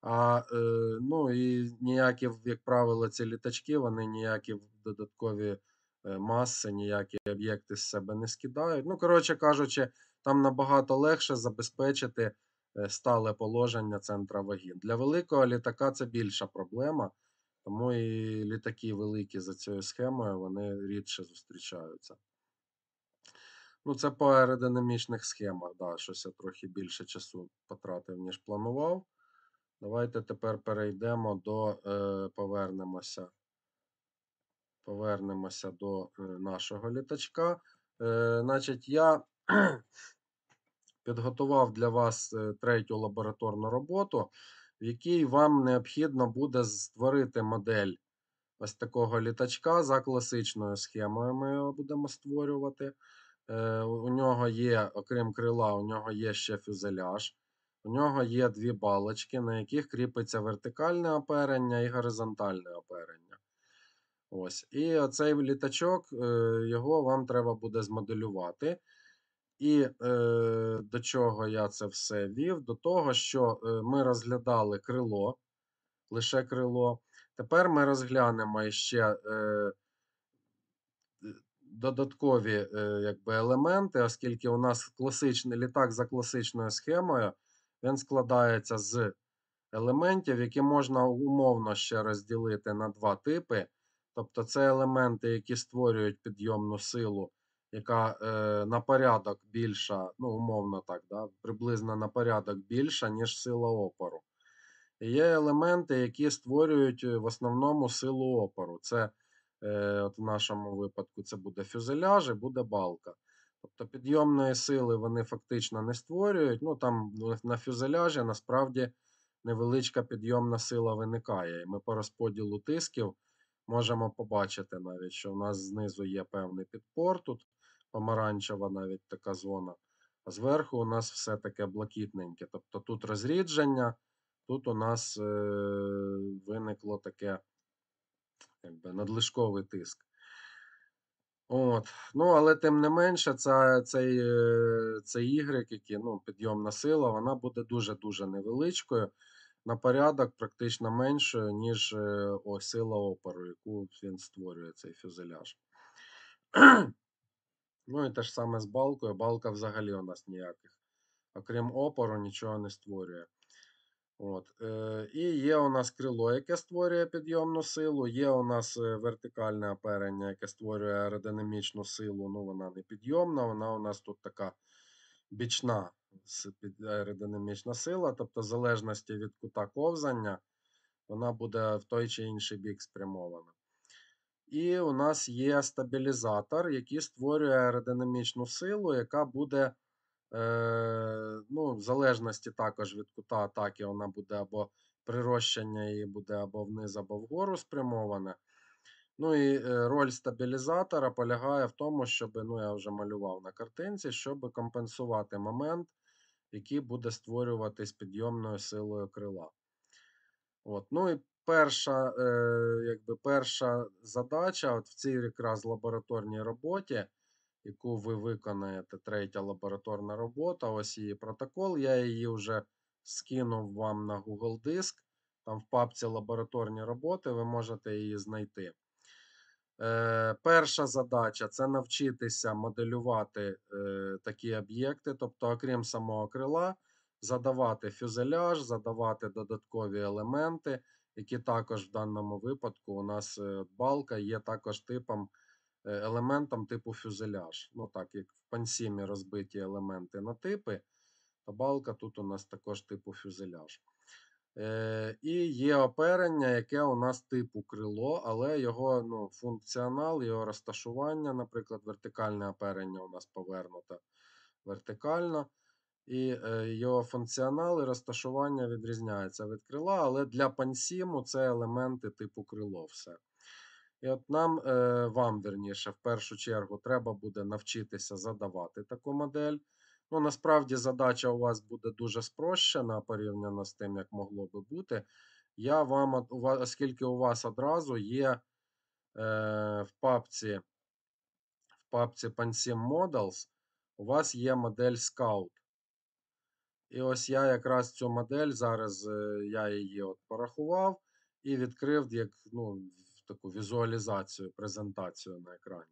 А е, ну і ніякі, як правило, ці літачки, вони ніякі додаткові е, маси, ніякі об'єкти з себе не скидають. Ну, коротше кажучи, там набагато легше забезпечити е, стале положення центра ваги. Для великого літака це більша проблема. Тому і літаки великі за цією схемою, вони рідше зустрічаються. Ну, це по аеродинамічних схемах, да, щось я трохи більше часу потратив, ніж планував. Давайте тепер перейдемо до е, повернемося. Повернемося до е, нашого літачка. Е, Значить, я [CLEARS THROAT] підготував для вас е, третю лабораторну роботу в якій вам необхідно буде створити модель ось такого літачка за класичною схемою. Ми його будемо створювати. Е, у нього є, окрім крила, у нього є ще фюзеляж. У нього є дві балочки, на яких кріпиться вертикальне оперення і горизонтальне оперення. Ось. І оцей літачок, е, його вам треба буде змоделювати. І е, до чого я це все вів? До того, що е, ми розглядали крило, лише крило. Тепер ми розглянемо ще е, додаткові е, якби, елементи, оскільки у нас класичний літак за класичною схемою, він складається з елементів, які можна умовно ще розділити на два типи. Тобто, це елементи, які створюють підйомну силу яка е, на порядок більша, ну, умовно так, да, приблизно на порядок більша, ніж сила опору. І є елементи, які створюють е, в основному силу опору. Це е, от в нашому випадку це буде фюзеляж і буде балка. Тобто підйомної сили вони фактично не створюють. Ну там на фюзеляжі насправді невеличка підйомна сила виникає. І ми по розподілу тисків можемо побачити навіть, що у нас знизу є певний підпор тут помаранчева навіть така зона. А зверху у нас все таке блакитненьке. Тобто тут розрідження, тут у нас е, виникло таке якби, надлишковий тиск. От. Ну, Але тим не менше, ця, цей, е, цей Y, який, ну, підйомна сила, вона буде дуже-дуже невеличкою. На порядок практично меншою, ніж е, ось сила опору, яку він створює цей фюзеляж. Ну і те ж саме з балкою. Балка взагалі у нас ніяких. Окрім опору, нічого не створює. От. Е, і є у нас крило, яке створює підйомну силу, є у нас е, вертикальне оперення, яке створює аеродинамічну силу. Ну, Вона не підйомна, вона у нас тут така бічна аеродинамічна сила, тобто в залежності від кута ковзання, вона буде в той чи інший бік спрямована. І у нас є стабілізатор, який створює аеродинамічну силу, яка буде, е, ну, в залежності також від кута атаки, вона буде або прирощення її буде або вниз, або вгору спрямоване. Ну і е, роль стабілізатора полягає в тому, щоб, ну я вже малював на картинці, щоб компенсувати момент, який буде створюватись підйомною силою крила. От, Ну і перша е, якби перша задача от в цій якраз лабораторній роботі, яку ви виконаєте, третя лабораторна робота, ось її протокол. Я її вже скинув вам на Google Диск. Там в папці лабораторні роботи ви можете її знайти. Е, перша задача це навчитися моделювати е, такі об'єкти, тобто, окрім самого крила, задавати фюзеляж, задавати додаткові елементи які також в даному випадку у нас е, балка є також типом е, елементом типу фюзеляж. Ну так, як в пансімі розбиті елементи на типи, то балка тут у нас також типу фюзеляж. Е, і є оперення, яке у нас типу крило, але його ну, функціонал, його розташування, наприклад, вертикальне оперення у нас повернуто вертикально і е, його функціонал і розташування відрізняється від крила, але для пансіму це елементи типу крило. все. І от нам, е, вам, верніше, в першу чергу, треба буде навчитися задавати таку модель. Ну, Насправді задача у вас буде дуже спрощена порівняно з тим, як могло би бути. Я вам, Оскільки у вас одразу є е, в папці в папці Pansim Models, у вас є модель Scout. І ось я якраз цю модель, зараз е, я її от порахував і відкрив як ну, таку візуалізацію, презентацію на екрані.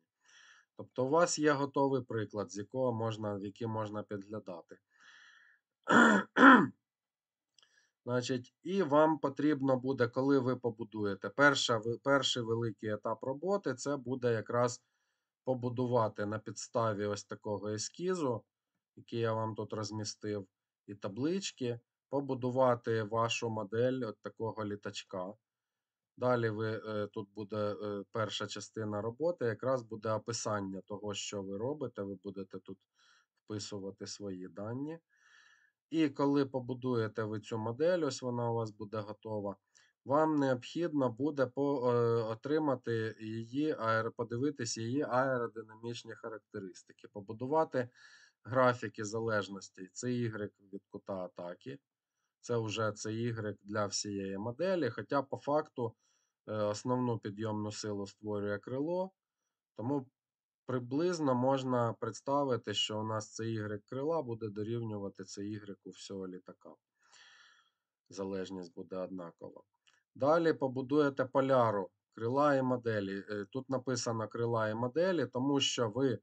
Тобто, у вас є готовий приклад, з якого можна, в який можна підглядати. [CLEARS THROAT] Значить, І вам потрібно буде, коли ви побудуєте, перша, перший великий етап роботи це буде якраз побудувати на підставі ось такого ескізу, який я вам тут розмістив і таблички, побудувати вашу модель от такого літачка. Далі ви, е, тут буде е, перша частина роботи, якраз буде описання того, що ви робите. Ви будете тут вписувати свої дані. І коли побудуєте ви цю модель, ось вона у вас буде готова. Вам необхідно буде е, отримати її, подивитись її аеродинамічні характеристики, побудувати графіки залежності, Це Y від кута атаки. Це вже це Y для всієї моделі. Хоча, по факту, е, основну підйомну силу створює крило. Тому приблизно можна представити, що у нас це Y крила буде дорівнювати це Y у всього літака. Залежність буде однакова. Далі побудуєте поляру крила і моделі. Е, тут написано крила і моделі, тому що ви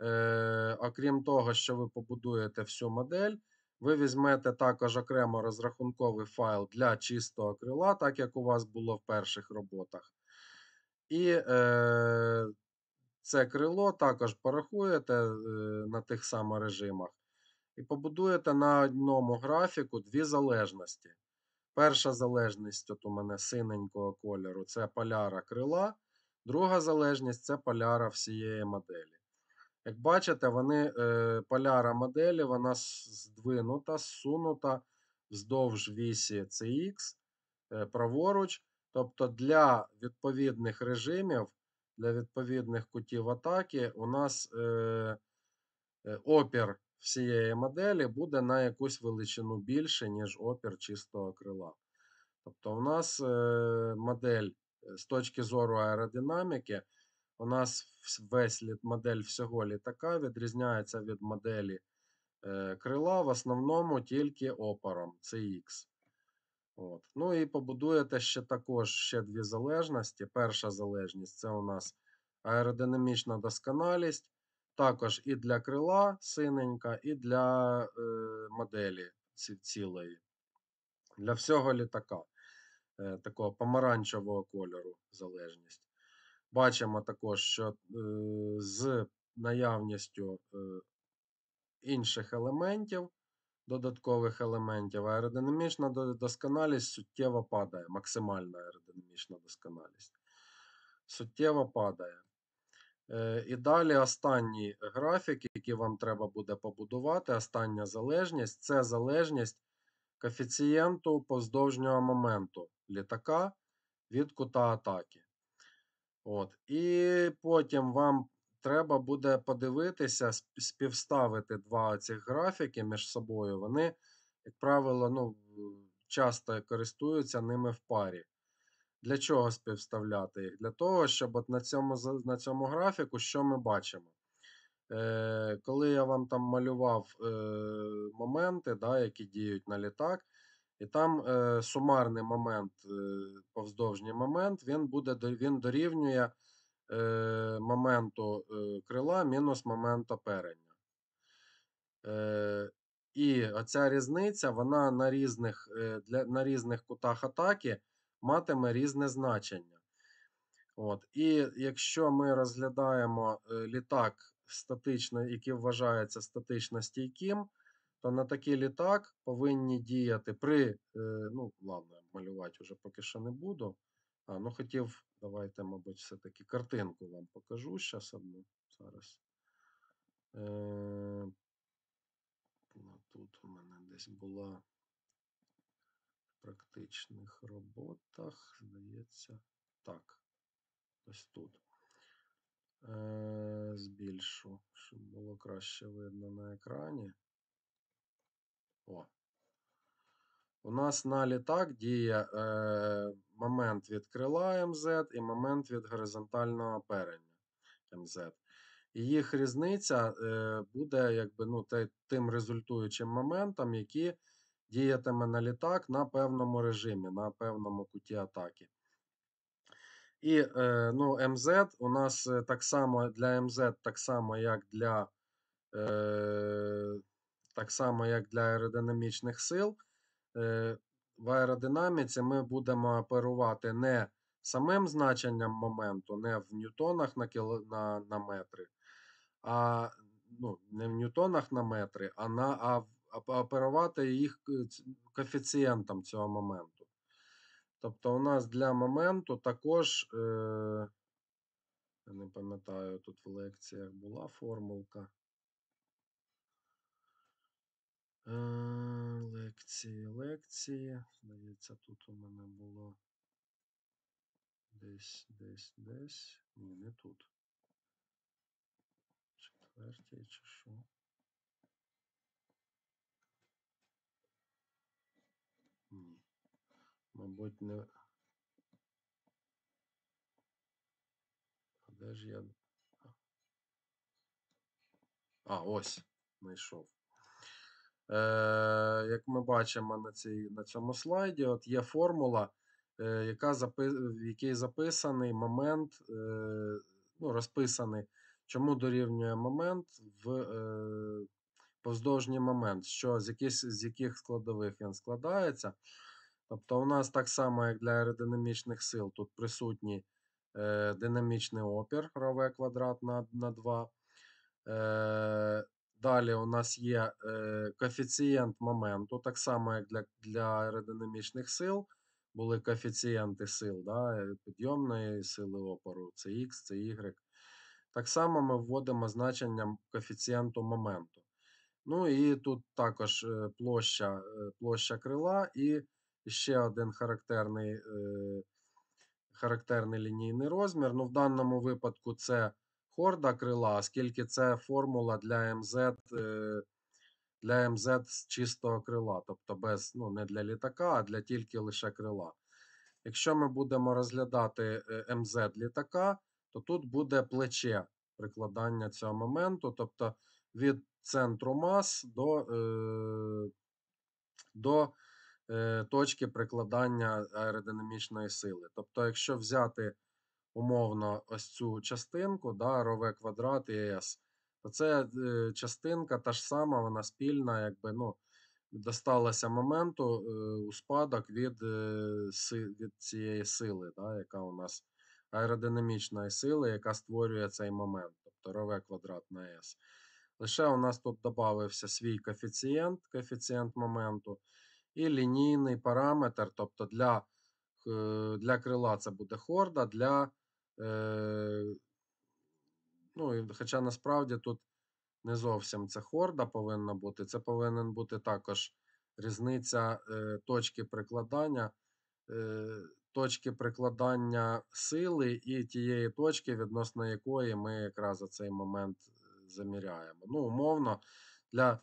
Е, Окрім того, що ви побудуєте всю модель, ви візьмете також окремо розрахунковий файл для чистого крила, так як у вас було в перших роботах. І е, це крило також порахуєте е, на тих самих режимах. І побудуєте на одному графіку дві залежності. Перша залежність от у мене синенького кольору це поляра крила, друга залежність це поляра всієї моделі. Як бачите, вони, е, поляра моделі вона здвинута, зсунута вздовж вісі CX е, праворуч. Тобто для відповідних режимів, для відповідних кутів атаки у нас е, опір всієї моделі буде на якусь величину більше, ніж опір чистого крила. Тобто, у нас модель з точки зору аеродинаміки. У нас весь літ, модель всього літака відрізняється від моделі е, крила, в основному тільки опором це От. Ну і побудуєте ще також ще дві залежності. Перша залежність це у нас аеродинамічна досконалість. Також і для крила синенька, і для е, моделі цілої. Для всього літака. Е, такого помаранчевого кольору залежність. Бачимо також, що е, з наявністю е, інших елементів, додаткових елементів, аеродинамічна досконалість суттєво падає, максимальна аеродинамічна досконалість. Суттєво падає. Е, і далі останній графік, який вам треба буде побудувати, остання залежність це залежність коефіцієнту поздовжнього моменту літака від кута атаки. От. І потім вам треба буде подивитися, співставити два цих графіки між собою. Вони, як правило, ну, часто користуються ними в парі. Для чого співставляти їх? Для того, щоб от на цьому на цьому графіку, що ми бачимо? Е, Коли я вам там малював е, моменти, да, які діють на літак, і там е, сумарний момент, е, повздовжній момент, він буде, він дорівнює е, моменту е, крила мінус момент оперення, Е, І оця різниця, вона на різних, е, для, на різних кутах атаки матиме різне значення. От. І якщо ми розглядаємо е, літак статично, який вважається статично стійким то на такий літак повинні діяти при. Е, ну, ладно, малювати вже поки що не буду. А, ну хотів, давайте, мабуть, все-таки картинку вам покажу зараз одну. Зараз. Е, Тут у мене десь була в практичних роботах, здається, так. Ось тут. Е, Збільшу, щоб було краще видно на екрані. О. У нас на літак діє е, момент від крила МЗ і момент від горизонтального оперення МЗ. І їх різниця е, буде якби, ну, тим результуючим моментом, який діятиме на літак на певному режимі, на певному куті атаки. І е, ну, МЗ у нас е, так само для МЗ, так само, як для. Е, так само, як для аеродинамічних сил. Е, в аеродинаміці ми будемо оперувати не самим значенням моменту, не в ньютонах на кіло, на, на метри, а ну, не в ньютонах на метри, а на а, а оперувати їх коефіцієнтом цього моменту. Тобто, у нас для моменту також, е, я не пам'ятаю, тут в лекціях була формулка. Е, лекції, лекції. Здається, тут у мене було десь, десь, десь. Ні, не тут. Четвертій чи що? Ні. Мабуть, не. А де ж я. А, ось, знайшов. Е, як ми бачимо на цій, на цьому слайді, от є формула, е, яка запис, в якій записаний момент, е, ну, розписаний, чому дорівнює момент в повздовжній момент, що з яких, з яких складових він складається. Тобто, у нас так само, як для аеродинамічних сил, тут присутній динамічний опір, раве квадрат на, на 2. Далі у нас є е, коефіцієнт моменту, так само, як для для аеродинамічних сил. Були коефіцієнти сил, да, е, підйомної сили опору, це Х, це Y. Так само ми вводимо значення коефіцієнту моменту. Ну і тут також е, площа е, площа крила і ще один характерний характерний лінійний розмір. Ну, В даному випадку це хорда крила, оскільки це формула для МЗ е, для МЗ з чистого крила, тобто без, ну, не для літака, а для тільки лише крила. Якщо ми будемо розглядати е, МЗ літака, то тут буде плече прикладання цього моменту, тобто від центру мас до е, до точки прикладання аеродинамічної сили. Тобто, якщо взяти умовно ось цю частинку, да, рове квадрат і s, то це е, частинка та ж сама, вона спільна, якби, ну, досталася моменту е, у спадок від е, від цієї сили, да, яка у нас аеродинамічної сили, яка створює цей момент, тобто рове квадрат на s. Лише у нас тут додався свій коефіцієнт, коефіцієнт моменту, і лінійний параметр, тобто для Е, для крила це буде хорда, для. Е, ну, Хоча насправді тут не зовсім це хорда повинна бути. Це повинен бути також різниця е, точки прикладання, точки прикладання сили і тієї точки, відносно якої ми якраз за цей момент заміряємо. Ну, умовно, для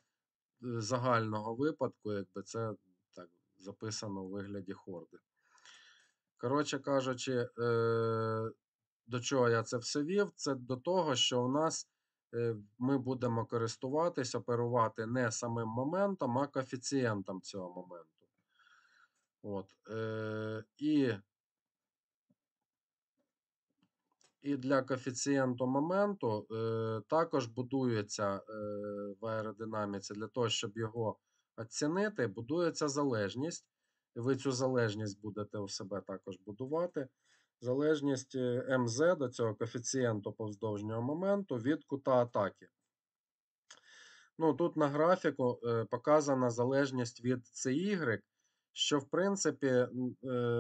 загального випадку, якби це так записано у вигляді хорди. Коротше кажучи, е, до чого я це все вів? Це до того, що у нас е, ми будемо користуватись, оперувати не самим моментом, а коефіцієнтом цього моменту. От. Е, і і для коефіцієнту моменту також будується в аеродинаміці для того, щоб його оцінити, будується залежність ви цю залежність будете у себе також будувати. Залежність е, МЗ до цього коефіцієнту повздовжнього моменту від кута атаки. Ну, Тут на графіку е, показана залежність від CY, що, в принципі, е,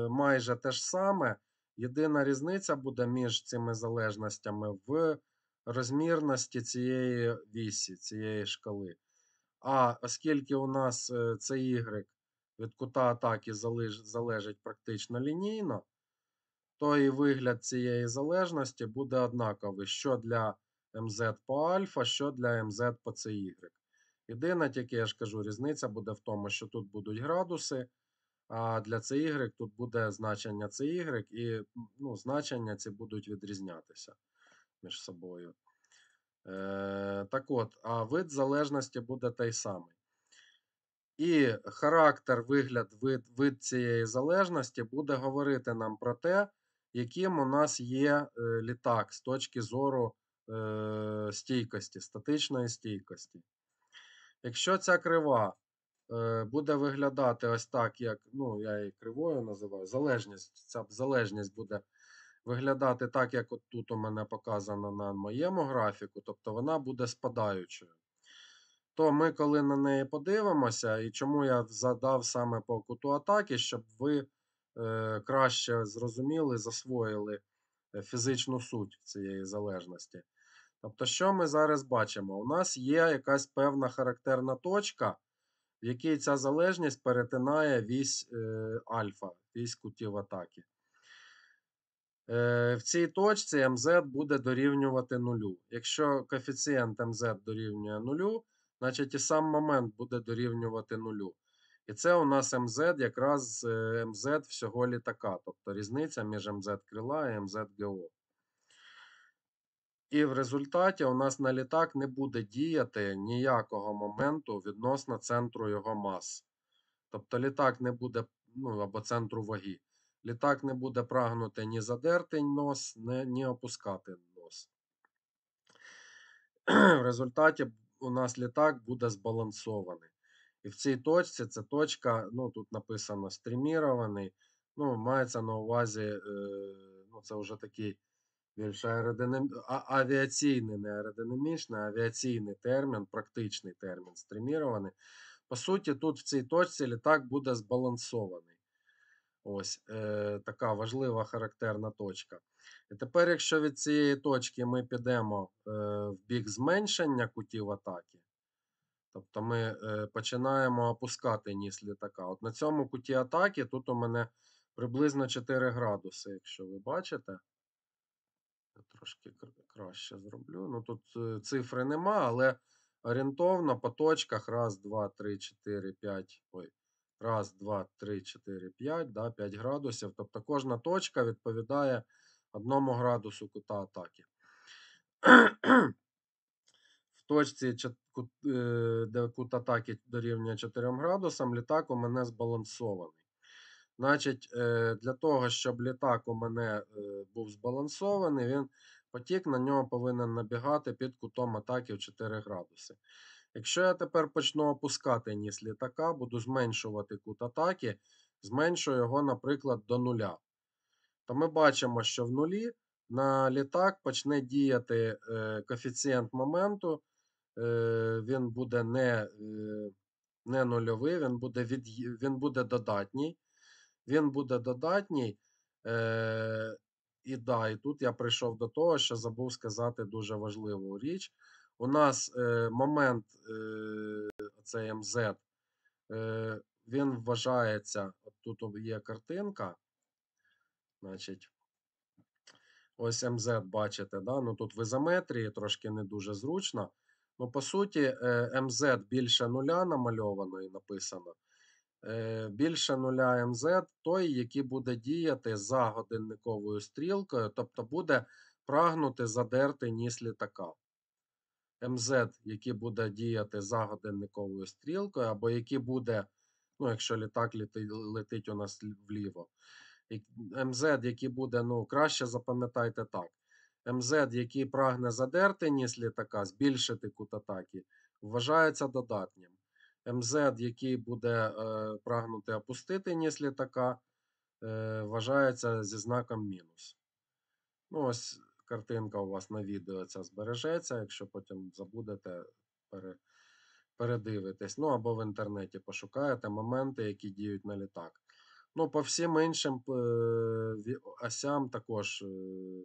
майже те ж саме. Єдина різниця буде між цими залежностями в розмірності цієї вісі, цієї шкали. А оскільки у нас CY від кута атаки залежить практично лінійно, то і вигляд цієї залежності буде однаковий, що для МЗ по альфа, що для МЗ по CY. Єдине, тільки я ж кажу, різниця буде в тому, що тут будуть градуси, а для CY тут буде значення CY, і ну, значення ці будуть відрізнятися між собою. Е, Так от, а вид залежності буде той самий. І характер, вигляд вид, вид цієї залежності буде говорити нам про те, яким у нас є е, літак з точки зору е, стійкості, статичної стійкості. Якщо ця крива е, буде виглядати ось так, як ну, я її кривою називаю, залежність, ця залежність буде виглядати так, як от тут у мене показано на моєму графіку, тобто вона буде спадаючою то ми, коли на неї подивимося, і чому я задав саме по куту атаки, щоб ви е, краще зрозуміли, засвоїли е, фізичну суть цієї залежності. Тобто, що ми зараз бачимо? У нас є якась певна характерна точка, в якій ця залежність перетинає вісь е, альфа, вісь кутів атаки. Е, в цій точці МЗ буде дорівнювати нулю. Якщо коефіцієнт МЗ дорівнює нулю, Значить, і сам момент буде дорівнювати нулю. І це у нас МЗ якраз е, МЗ всього літака, тобто різниця між МЗ крила і МЗ ГО. І в результаті у нас на літак не буде діяти ніякого моменту відносно центру його мас. Тобто літак не буде, ну або центру ваги. Літак не буде прагнути ні задерти нос, ні, ні опускати нос. [CLEARS THROAT] В результаті у нас літак буде збалансований. І в цій точці це точка, ну тут написано стрімірований, ну, мається на увазі, е, ну це вже такий більш аеродинам... а, авіаційний, не аеродинамічний, а авіаційний термін, практичний термін стрімірований. По суті, тут в цій точці літак буде збалансований. Ось е, така важлива характерна точка. І тепер, якщо від цієї точки ми підемо е, в бік зменшення кутів атаки, тобто ми е, починаємо опускати ніс літака. От на цьому куті атаки тут у мене приблизно 4 градуси, якщо ви бачите. Я трошки краще зроблю. Ну тут е, цифри нема, але орієнтовно по точках 1, 2, 3, 4, 5. Ой. Раз, два, три, чотири, п'ять, да, 5 градусів. Тобто кожна точка відповідає одному градусу кута атаки. В точці, е, де кут атаки дорівнює 4 градусам, літак у мене збалансований. Значить, е, для того, щоб літак у мене е, був збалансований, він потік на нього повинен набігати під кутом атаки в 4 градуси. Якщо я тепер почну опускати ніс літака, буду зменшувати кут атаки, зменшу його, наприклад, до нуля то ми бачимо, що в нулі на літак почне діяти е, коефіцієнт моменту. Е, він буде не е, не нульовий, він буде від, він буде додатній. Він буде додатній. Е, І да, і тут я прийшов до того, що забув сказати дуже важливу річ. У нас е, момент е, цей МЗ, е, він вважається, от тут є картинка, Значить, ось МЗ бачите, да? ну тут в ізометрії трошки не дуже зручно. Ну, по суті, е, МЗ більше нуля намальовано і написано. Е, більше нуля МЗ той, який буде діяти за годинниковою стрілкою, тобто буде прагнути задерти ніс літака. МЗ, який буде діяти за годинниковою стрілкою, або який буде, ну, якщо літак летить у нас вліво, МЗ, який буде ну, краще запам'ятайте так. МЗ, який прагне задерти ніс літака, збільшити кут атаки, вважається додатнім. МЗ, який буде е, прагнути опустити ніс літака, е, вважається зі знаком мінус. Ну, ось картинка у вас на відео ця збережеться. Якщо потім забудете, пере, передивитесь. Ну або в інтернеті пошукаєте моменти, які діють на літак. Ну, по всім іншим э, осям також э,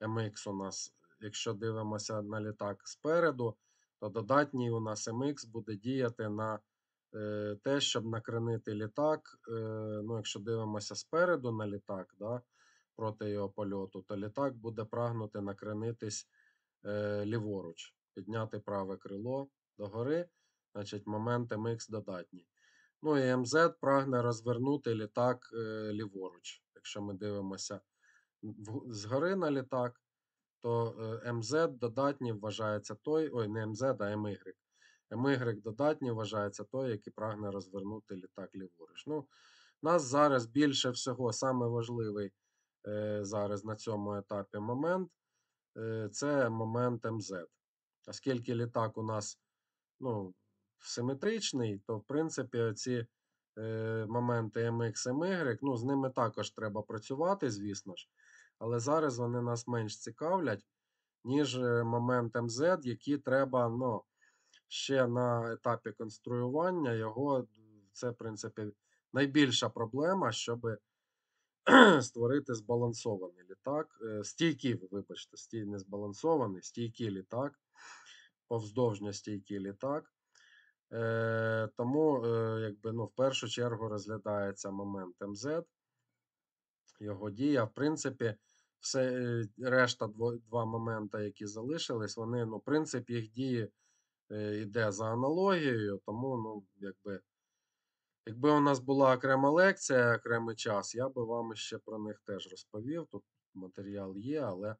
MX у нас, якщо дивимося на літак спереду, то додатній у нас MX буде діяти на е, те, щоб накренити літак. Е, ну, Якщо дивимося спереду на літак да, проти його польоту, то літак буде прагнути накренитись е, ліворуч, підняти праве крило догори. Значить, момент MX додатній. Ну і МЗ прагне розвернути літак е, ліворуч. Якщо ми дивимося згори на літак, то е, МЗ додатні вважається той, ой, не МЗ, а МY. МY додатні вважається той, який прагне розвернути літак ліворуч. Ну, Нас зараз більше всього саме важливий е, зараз на цьому етапі момент це момент МЗ. Оскільки літак у нас, ну, симетричний, то в принципі оці е, моменти MX MY, ну, з ними також треба працювати, звісно ж. Але зараз вони нас менш цікавлять, ніж е, момент MZ, які треба ну, ще на етапі конструювання його. Це, в принципі, найбільша проблема, щоб [CLEARS THROAT] створити збалансований літак. Е, стійкий, вибачте, стій не збалансований, стійкий літак, повздовжньо стійкий літак. Е, Тому, е, якби, ну, в першу чергу розглядається момент МЗ, його дія. В принципі, все, е, решта дво, два моменти, які залишились, вони, ну, принцип їх дії е, йде за аналогією, тому, ну, якби. Якби у нас була окрема лекція, окремий час, я би вам ще про них теж розповів. Тут матеріал є, але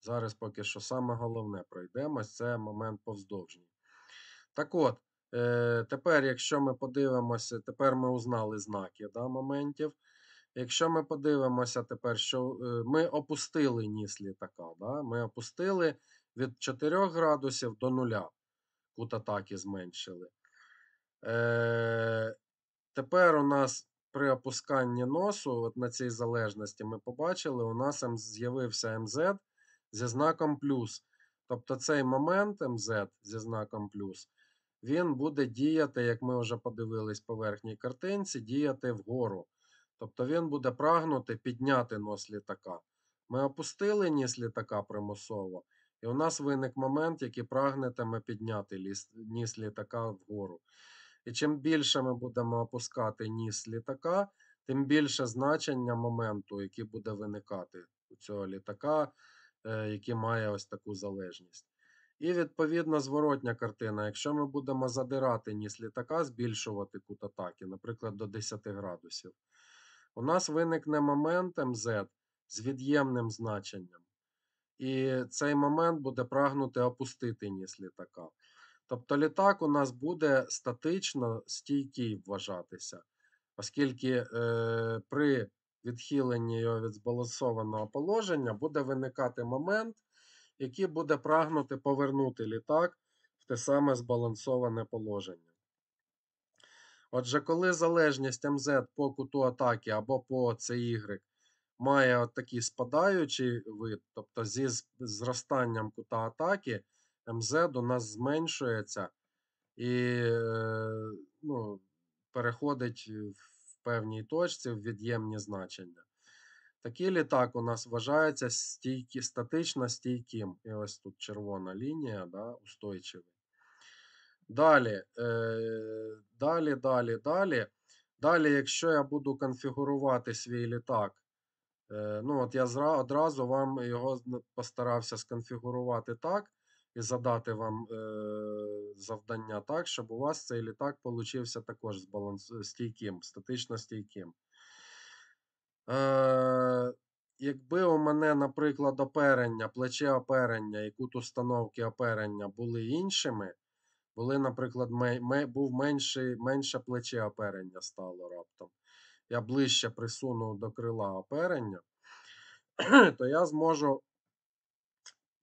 зараз поки що саме головне пройдемось, це момент повздовжній. Так от, Е, тепер, якщо ми подивимося, тепер ми узнали знаки да, моментів. Якщо ми подивимося тепер, що е, ми опустили ніс літака. Да? Ми опустили від 4 градусів до нуля, Кут атаки зменшили. Е, Тепер у нас при опусканні носу, от на цій залежності, ми побачили, у нас ем, з'явився МЗ ем зі знаком плюс. Тобто цей момент МЗ ем зі знаком плюс він буде діяти, як ми вже подивились по верхній картинці, діяти вгору. Тобто він буде прагнути підняти нос літака. Ми опустили ніс літака примусово, і у нас виник момент, який прагнетиме підняти ліс, ніс літака вгору. І чим більше ми будемо опускати ніс літака, тим більше значення моменту, який буде виникати у цього літака, е, який має ось таку залежність. І відповідно зворотня картина. Якщо ми будемо задирати ніс літака, збільшувати кут атаки, наприклад, до 10 градусів, у нас виникне момент МЗ з від'ємним значенням. І цей момент буде прагнути опустити ніс літака. Тобто літак у нас буде статично стійкий вважатися, оскільки е, при відхиленні його від збалансованого положення буде виникати момент які буде прагнути повернути літак в те саме збалансоване положення. Отже, коли залежність МЗ по куту атаки або по CY має от такий спадаючий вид, тобто зі зростанням кута атаки, МЗ у нас зменшується і е, ну, переходить в певній точці в від'ємні значення. Такий літак у нас вважається стійкі, статично стійким. І ось тут червона лінія, да, устойчивий. Далі, е, далі, далі, далі. Далі, якщо я буду конфігурувати свій літак, е, ну от я зра, одразу вам його ну, постарався сконфігурувати так і задати вам е, завдання так, щоб у вас цей літак получився також збаланс... стійким, статично стійким. Е, Якби у мене, наприклад, оперення, плече оперення і кут установки оперення були іншими, були, наприклад, мей, мей, був менший, менше плече оперення стало раптом. Я ближче присунув до крила оперення, [CLEARS THROAT] то я зможу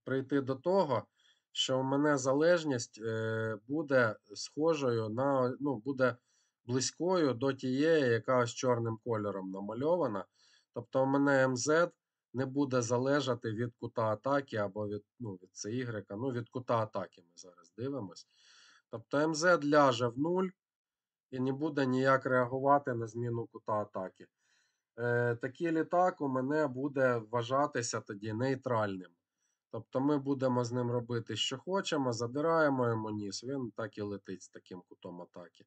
прийти до того, що у мене залежність е, буде схожою на ну, буде близькою до тієї, яка ось чорним кольором намальована. Тобто МНМЗ не буде залежати від кута атаки або від ну, від CY, ну від кута атаки ми зараз дивимось. Тобто МЗ ляже в 0 і не буде ніяк реагувати на зміну кута атаки. Е, Такий літак у мене буде вважатися тоді нейтральним. Тобто ми будемо з ним робити, що хочемо, задираємо йому ніс, він так і летить з таким кутом атаки.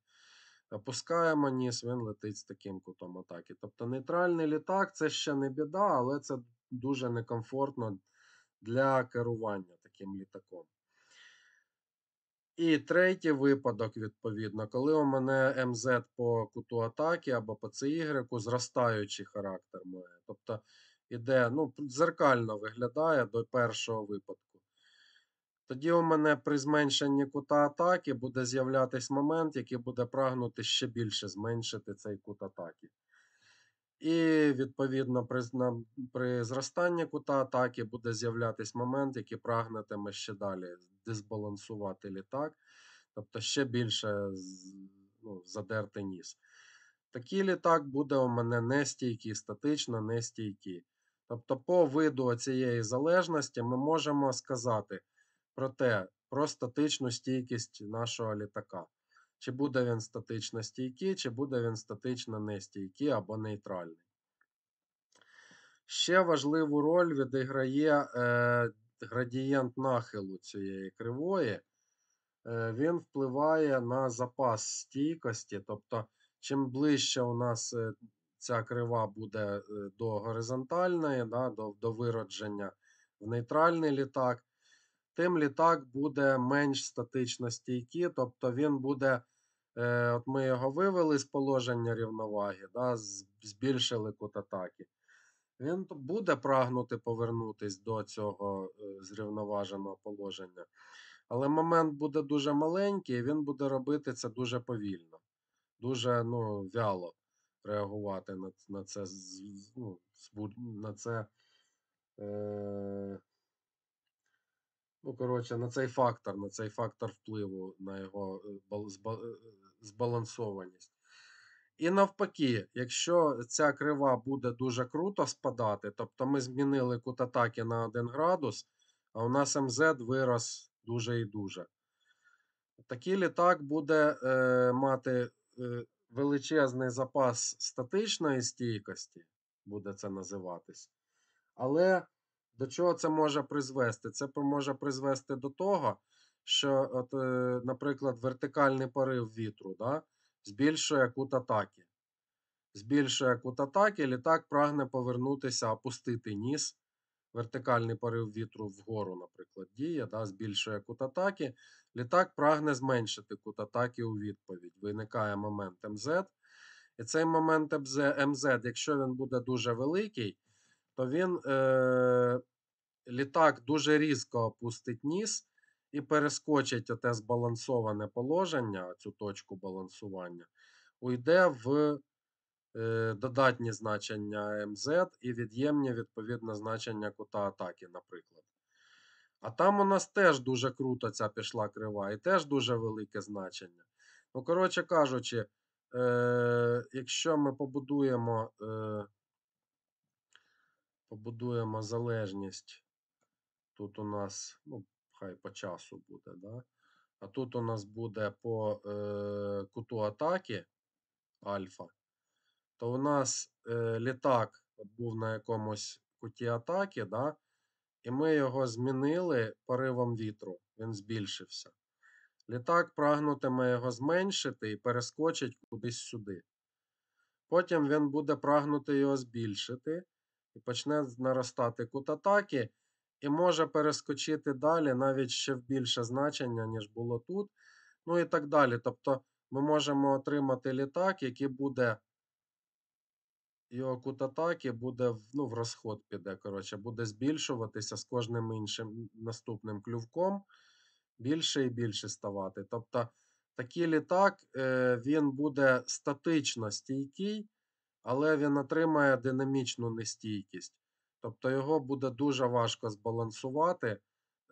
Опускаємо ніс, він летить з таким кутом атаки. Тобто нейтральний літак це ще не біда, але це дуже некомфортно для керування таким літаком. І третій випадок, відповідно, коли у мене МЗ ем по куту атаки або по CY зростаючий характер має. Тобто іде, ну, дзеркально виглядає до першого випадку. Тоді у мене при зменшенні кута атаки буде з'являтися момент, який буде прагнути ще більше зменшити цей кут атаки. І, відповідно, при при зростанні кута атаки буде з'являтися момент, який прагнетиме ще далі дисбалансувати літак, тобто ще більше ну, задерти ніс. Такий літак буде у мене нестійкий, статично нестійкий. Тобто, по виду цієї залежності ми можемо сказати. Проте про статичну стійкість нашого літака. Чи буде він статично стійкий, чи буде він статично нестійкий або нейтральний. Ще важливу роль відіграє е, градієнт нахилу цієї кривої. Е, Він впливає на запас стійкості. Тобто, чим ближче у нас е, ця крива буде е, до горизонтальної, да, до, до виродження в нейтральний літак, тим літак буде менш статично стійкий, тобто він буде, е, от ми його вивели з положення рівноваги, да, збільшили кут атаки. Він буде прагнути повернутися до цього е, зрівноваженого положення. Але момент буде дуже маленький, і він буде робити це дуже повільно, дуже ну, вяло реагувати на на це ну, на це е, Ну, коротше, на цей фактор, на цей фактор впливу, на його е, е, збалансованість. І навпаки, якщо ця крива буде дуже круто спадати, тобто ми змінили кут атаки на 1 градус, а у нас МЗ вирос дуже і дуже. Такий літак буде е, мати е, величезний запас статичної стійкості, буде це називатись. Але до чого це може призвести? Це може призвести до того, що, от, е, наприклад, вертикальний порив вітру да, збільшує кут атаки. Збільшує кут атаки, літак прагне повернутися, опустити ніс. Вертикальний порив вітру вгору, наприклад, діє, да, збільшує кут атаки. Літак прагне зменшити кут атаки у відповідь. Виникає момент МЗ. І цей момент МЗ, якщо він буде дуже великий, то він е, літак дуже різко опустить ніс і перескочить оте збалансоване положення, цю точку балансування, уйде в е, додатні значення МЗ і від'ємні відповідне значення кута атаки, наприклад. А там у нас теж дуже круто ця пішла крива і теж дуже велике значення. Ну, коротше кажучи, е, якщо ми побудуємо. Е, побудуємо залежність. Тут у нас, ну, хай по часу буде, да? а тут у нас буде по е, куту атаки альфа, то у нас е, літак був на якомусь куті атаки, да? і ми його змінили поривом вітру, він збільшився. Літак прагнутиме його зменшити і перескочить кудись сюди. Потім він буде прагнути його збільшити і почне наростати кут атаки, і може перескочити далі навіть ще в більше значення, ніж було тут. Ну і так далі. Тобто ми можемо отримати літак, який буде. Його кут атаки буде ну, в розход піде, коротше, буде збільшуватися з кожним іншим наступним клювком, більше і більше ставати. Тобто такий літак е, він буде статично стійкий, але він отримає динамічну нестійкість. Тобто його буде дуже важко збалансувати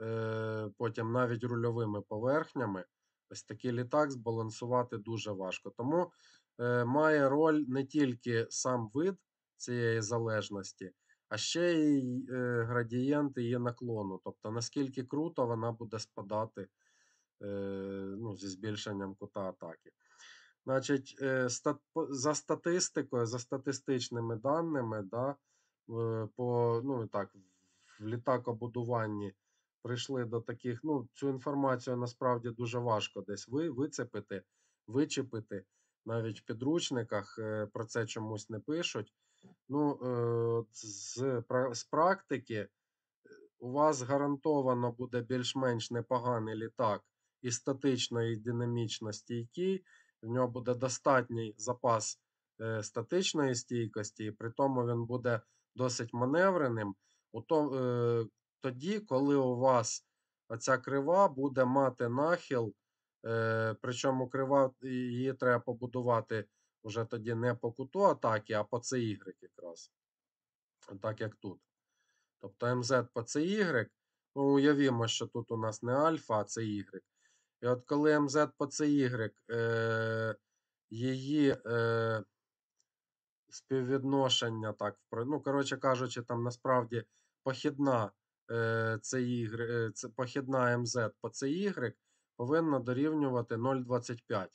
е, потім навіть рульовими поверхнями. Ось такий літак збалансувати дуже важко. Тому е, має роль не тільки сам вид цієї залежності, а ще й е, градієнт її наклону. Тобто наскільки круто вона буде спадати е, ну, зі збільшенням кута атаки. Значить, е, за статистикою, за статистичними даними, да, по, ну так, в літакобудуванні прийшли до таких. Ну, цю інформацію насправді дуже важко десь ви, вицепити, вичепити. Навіть в підручниках е, про це чомусь не пишуть. Ну, е, з, з практики, у вас гарантовано буде більш-менш непоганий літак і статично, і динамічно стійкий в нього буде достатній запас е, статичної стійкості, і при тому він буде досить маневреним. Е, тоді, коли у вас ця крива буде мати нахил, е, причому крива її треба побудувати вже тоді не по куту атаки, а по CY якраз. Так як тут. Тобто МЗ по CY, ну уявімо, що тут у нас не альфа, а це Y. І от коли МЗ по ЦY Ігрек е, її е, співвідношення, так, ну, коротше кажучи, там насправді похідна е, CY, е, похідна МЗ по CY повинна дорівнювати 0,25.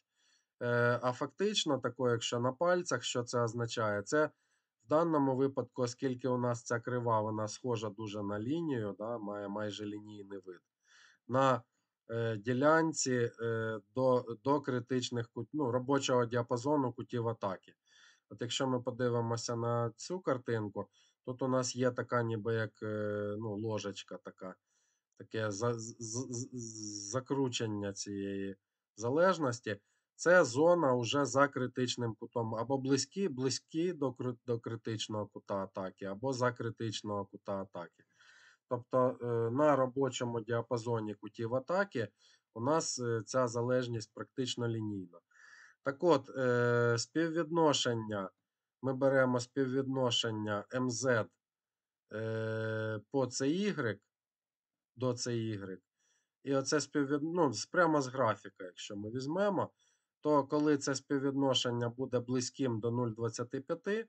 Е, А фактично, тако, якщо на пальцях, що це означає? Це в даному випадку, оскільки у нас ця крива, вона схожа дуже на лінію, да, має майже лінійний вид. на Е, ділянці е, до до критичних ну, робочого діапазону кутів атаки. От Якщо ми подивимося на цю картинку, тут у нас є така, ніби як е, ну, ложечка, така, таке за, з, закручення цієї залежності. Це зона вже за критичним кутом, або близькі, близькі до, до критичного кута атаки, або за критичного кута атаки. Тобто е, на робочому діапазоні кутів атаки у нас е, ця залежність практично лінійна. Так от, е, співвідношення. Ми беремо співвідношення МЗ по CY до CY. І оце співвідно... ну, прямо з графіка, якщо ми візьмемо, то коли це співвідношення буде близьким до 0,25,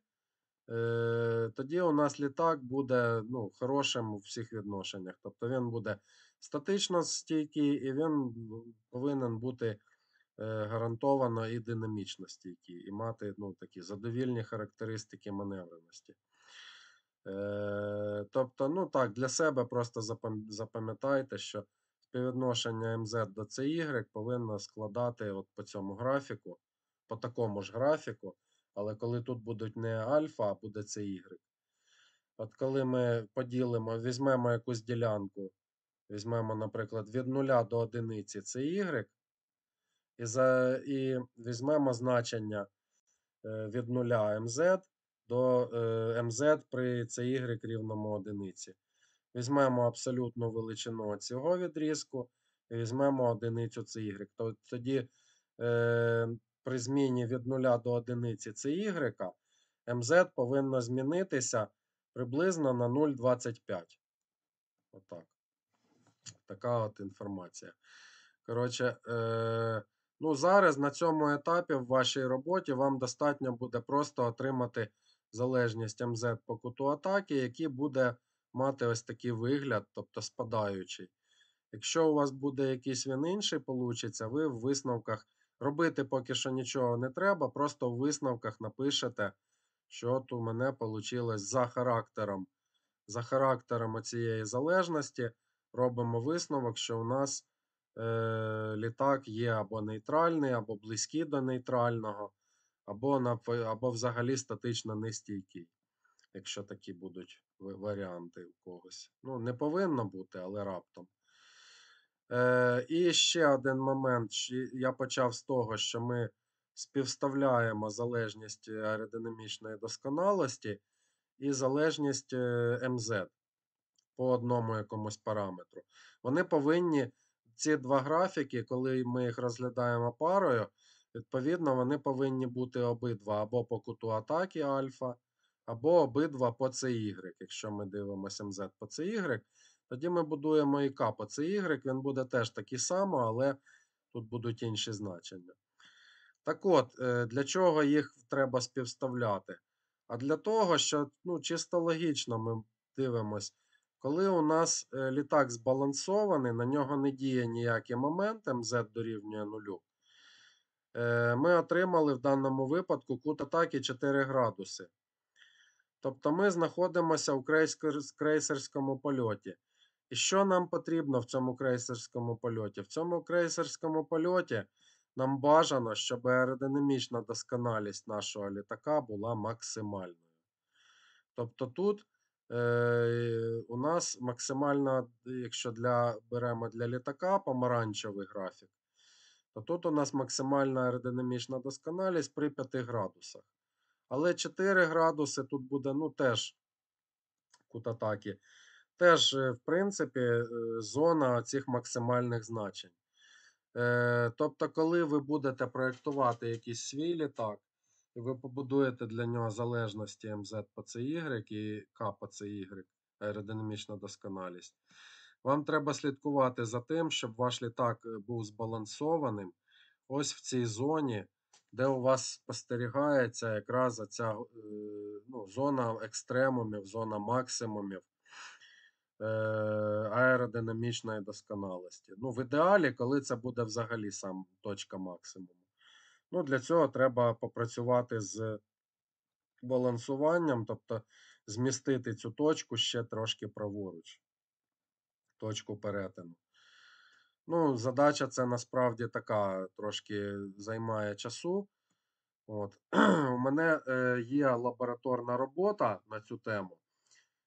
Э, тоді у нас літак буде ну, хорошим у всіх відношеннях. Тобто він буде статично стійкий і він ну, повинен бути е, гарантовано і динамічно стійкий, і мати ну, такі задовільні характеристики маневреності. Е, тобто, ну так, для себе просто запам'ятайте, що співвідношення МЗ до CY повинно складати от по цьому графіку, по такому ж графіку. Але коли тут будуть не альфа, а буде це Y. От коли ми поділимо, візьмемо якусь ділянку, візьмемо, наприклад, від 0 до 1 це Y. І за, і візьмемо значення е, від 0 MZ до е, МЗ при CY рівному 1. Візьмемо абсолютну величину цього відрізку і візьмемо одиницю CY. Тоді. Е, при зміні від 0 до 1 це y, mz повинно змінитися приблизно на 0,25. Отак. Така от інформація. Коротше, е, ну зараз на цьому етапі в вашій роботі вам достатньо буде просто отримати залежність МЗ по куту атаки, який буде мати ось такий вигляд, тобто спадаючий. Якщо у вас буде якийсь він інший, получиться, ви в висновках Робити поки що нічого не треба, просто в висновках напишете, що от у мене вийшло за характером. За характером цієї залежності робимо висновок, що у нас е, літак є або нейтральний, або близький до нейтрального, або, на, або взагалі статично нестійкий. Якщо такі будуть варіанти у когось. Ну, не повинно бути, але раптом. Е, і ще один момент. Я почав з того, що ми співставляємо залежність е, аеродинамічної досконалості і залежність е, МЗ по одному якомусь параметру. Вони повинні, ці два графіки, коли ми їх розглядаємо парою, відповідно, вони повинні бути обидва або по куту атаки альфа, або обидва по CY, якщо ми дивимося МЗ по CY. Тоді ми будуємо і К по Y, він буде теж такий самий, але тут будуть інші значення. Так от, е, для чого їх треба співставляти? А для того, що ну, чисто логічно ми дивимось, коли у нас е, літак збалансований, на нього не діє ніякий момент, МЗ дорівнює нулю, е, ми отримали в даному випадку кут атаки 4 градуси. Тобто ми знаходимося в крейсерському польоті. І що нам потрібно в цьому крейсерському польоті? В цьому крейсерському польоті нам бажано, щоб аеродинамічна досконалість нашого літака була максимальною. Тобто тут е, у нас максимальна, якщо для, беремо для літака помаранчевий графік, то тут у нас максимальна аеродинамічна досконалість при 5 градусах. Але 4 градуси тут буде ну, теж кут атаки теж, е, в принципі, е, зона цих максимальних значень. Е, тобто, коли ви будете проєктувати якийсь свій літак, і ви побудуєте для нього залежності МЗ по CY і К по CY, аеродинамічна досконалість, вам треба слідкувати за тим, щоб ваш літак був збалансованим ось в цій зоні, де у вас спостерігається якраз ця ну, зона екстремумів, зона максимумів. Е, аеродинамічної досконалості. Ну, В ідеалі, коли це буде взагалі сам точка максимуму. Ну, Для цього треба попрацювати з балансуванням, тобто змістити цю точку ще трошки праворуч, точку перетину. Ну, Задача це насправді така трошки займає часу. От. [CLEARS THROAT] У мене е, є лабораторна робота на цю тему.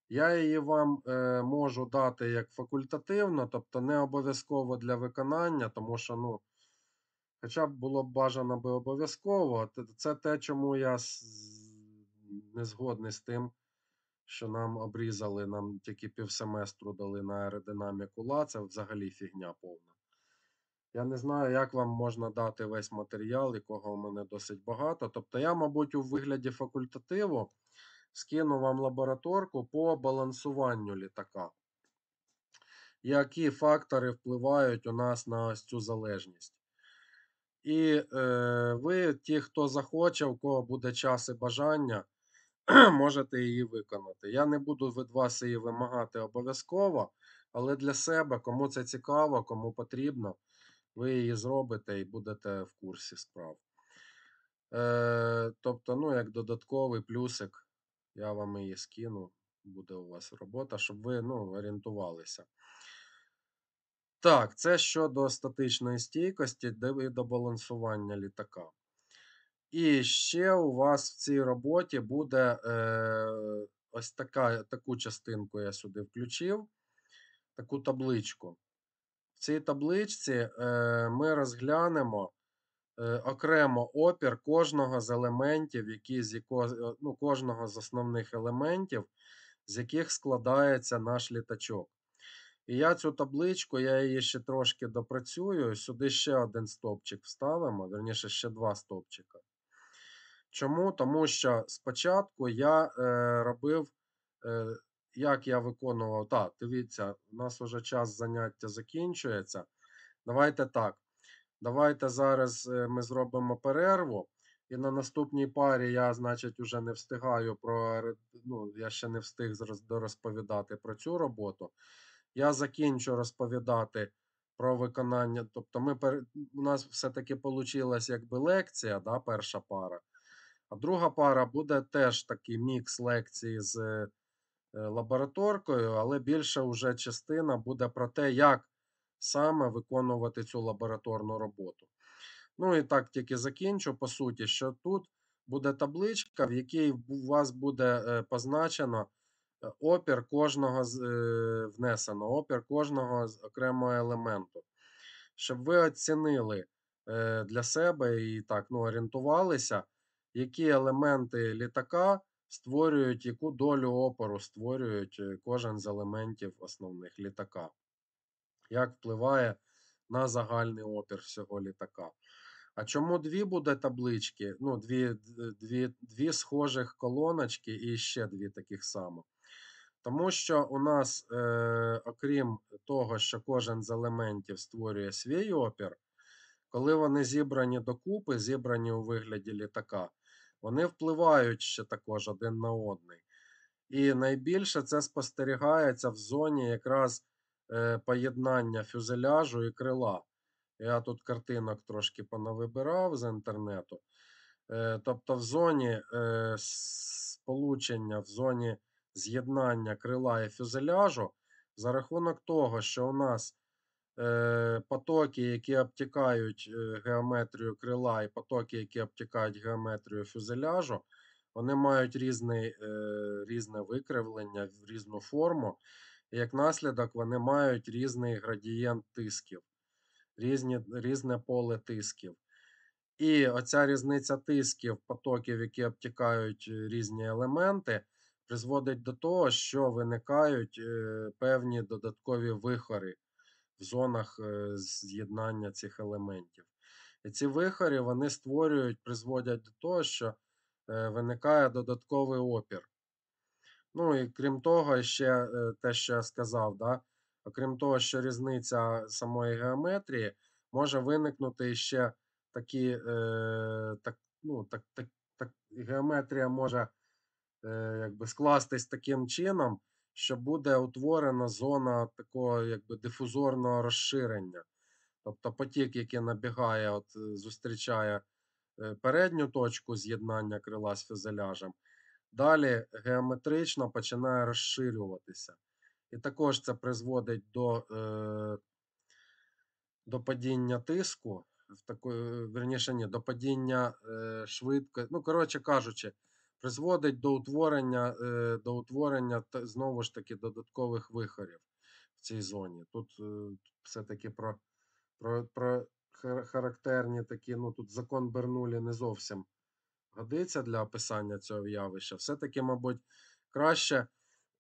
Я її вам е, можу дати як факультативно, тобто не обов'язково для виконання, тому що, ну, хоча б було б бажано би обов'язково, це те, чому я не згодний з тим, що нам обрізали, нам тільки півсеместру дали на аеродинаміку ла, це взагалі фігня повна. Я не знаю, як вам можна дати весь матеріал, якого у мене досить багато. Тобто я, мабуть, у вигляді факультативу скину вам лабораторку по балансуванню літака. Які фактори впливають у нас на ось цю залежність. І е, ви, ті, хто захоче, у кого буде час і бажання, [CLEARS THROAT] можете її виконати. Я не буду від вас її вимагати обов'язково, але для себе, кому це цікаво, кому потрібно, ви її зробите і будете в курсі справ. Е, Тобто, ну, як додатковий плюсик я вам її скину, буде у вас робота, щоб ви ну, орієнтувалися. Так, це щодо статичної стійкості і до балансування літака. І ще у вас в цій роботі буде е, ось така, таку частинку я сюди включив, таку табличку. В цій табличці е, ми розглянемо Е, окремо опір кожного з елементів, які з яко, е, ну, кожного з основних елементів, з яких складається наш літачок. І я цю табличку, я її ще трошки допрацюю. Сюди ще один стопчик вставимо, верніше ще два стопчика. Чому? Тому що спочатку я е, робив, е, як я виконував. Так, дивіться, у нас вже час заняття закінчується. Давайте так. Давайте зараз е, ми зробимо перерву. І на наступній парі я, значить, уже не встигаю про ну, я ще не встиг розповідати про цю роботу. Я закінчу розповідати про виконання. Тобто, ми у нас все-таки вийшла якби лекція, да, перша пара. А друга пара буде теж такий мікс лекції з е, лабораторкою, але більше вже частина буде про те, як саме виконувати цю лабораторну роботу. Ну і так тільки закінчу, по суті, що тут буде табличка, в якій у вас буде е, позначено е, опір кожного е, внесено, опір кожного з окремого елементу. Щоб ви оцінили для себе і так ну, орієнтувалися, які елементи літака створюють, яку долю опору створюють кожен з елементів основних літака як впливає на загальний опір всього літака. А чому дві буде таблички? Ну, дві дві, дві схожих колоночки і ще дві таких самих. Тому що у нас, е, окрім того, що кожен з елементів створює свій опір, коли вони зібрані докупи, зібрані у вигляді літака, вони впливають ще також один на одний. І найбільше це спостерігається в зоні якраз Е, поєднання фюзеляжу і крила. Я тут картинок трошки понавибирав з інтернету. Е, тобто, в зоні е, сполучення, в зоні з'єднання крила і фюзеляжу, за рахунок того, що у нас потоки, які обтікають геометрію крила, і потоки, які обтікають геометрію фюзеляжу, вони мають різний, різне викривлення, різну форму як наслідок, вони мають різний градієнт тисків, різні, різне поле тисків. І оця різниця тисків, потоків, які обтікають е, різні елементи, призводить до того, що виникають е, певні додаткові вихори в зонах е, з'єднання цих елементів. І ці вихорі вони створюють, призводять до того, що виникає додатковий опір. Ну і крім того, ще е, те, що я сказав, да, окрім того, що різниця самої геометрії, може виникнути ще такі е, так, ну, так, так, так, геометрія може е, якби скластись таким чином, що буде утворена зона такого якби дифузорного розширення. Тобто потік, який набігає, от зустрічає е, передню точку з'єднання крила з фюзеляжем. Далі геометрично починає розширюватися. І також це призводить до е, до падіння тиску, в таку, е, верніше ні, до падіння е, швидкості. Ну, коротше кажучи, призводить до утворення е, до утворення та, знову ж таки додаткових вихорів в цій зоні. Тут е, все-таки про, про, про характерні такі, ну тут закон Бернулі не зовсім годиться для описання цього явища. Все-таки, мабуть, краще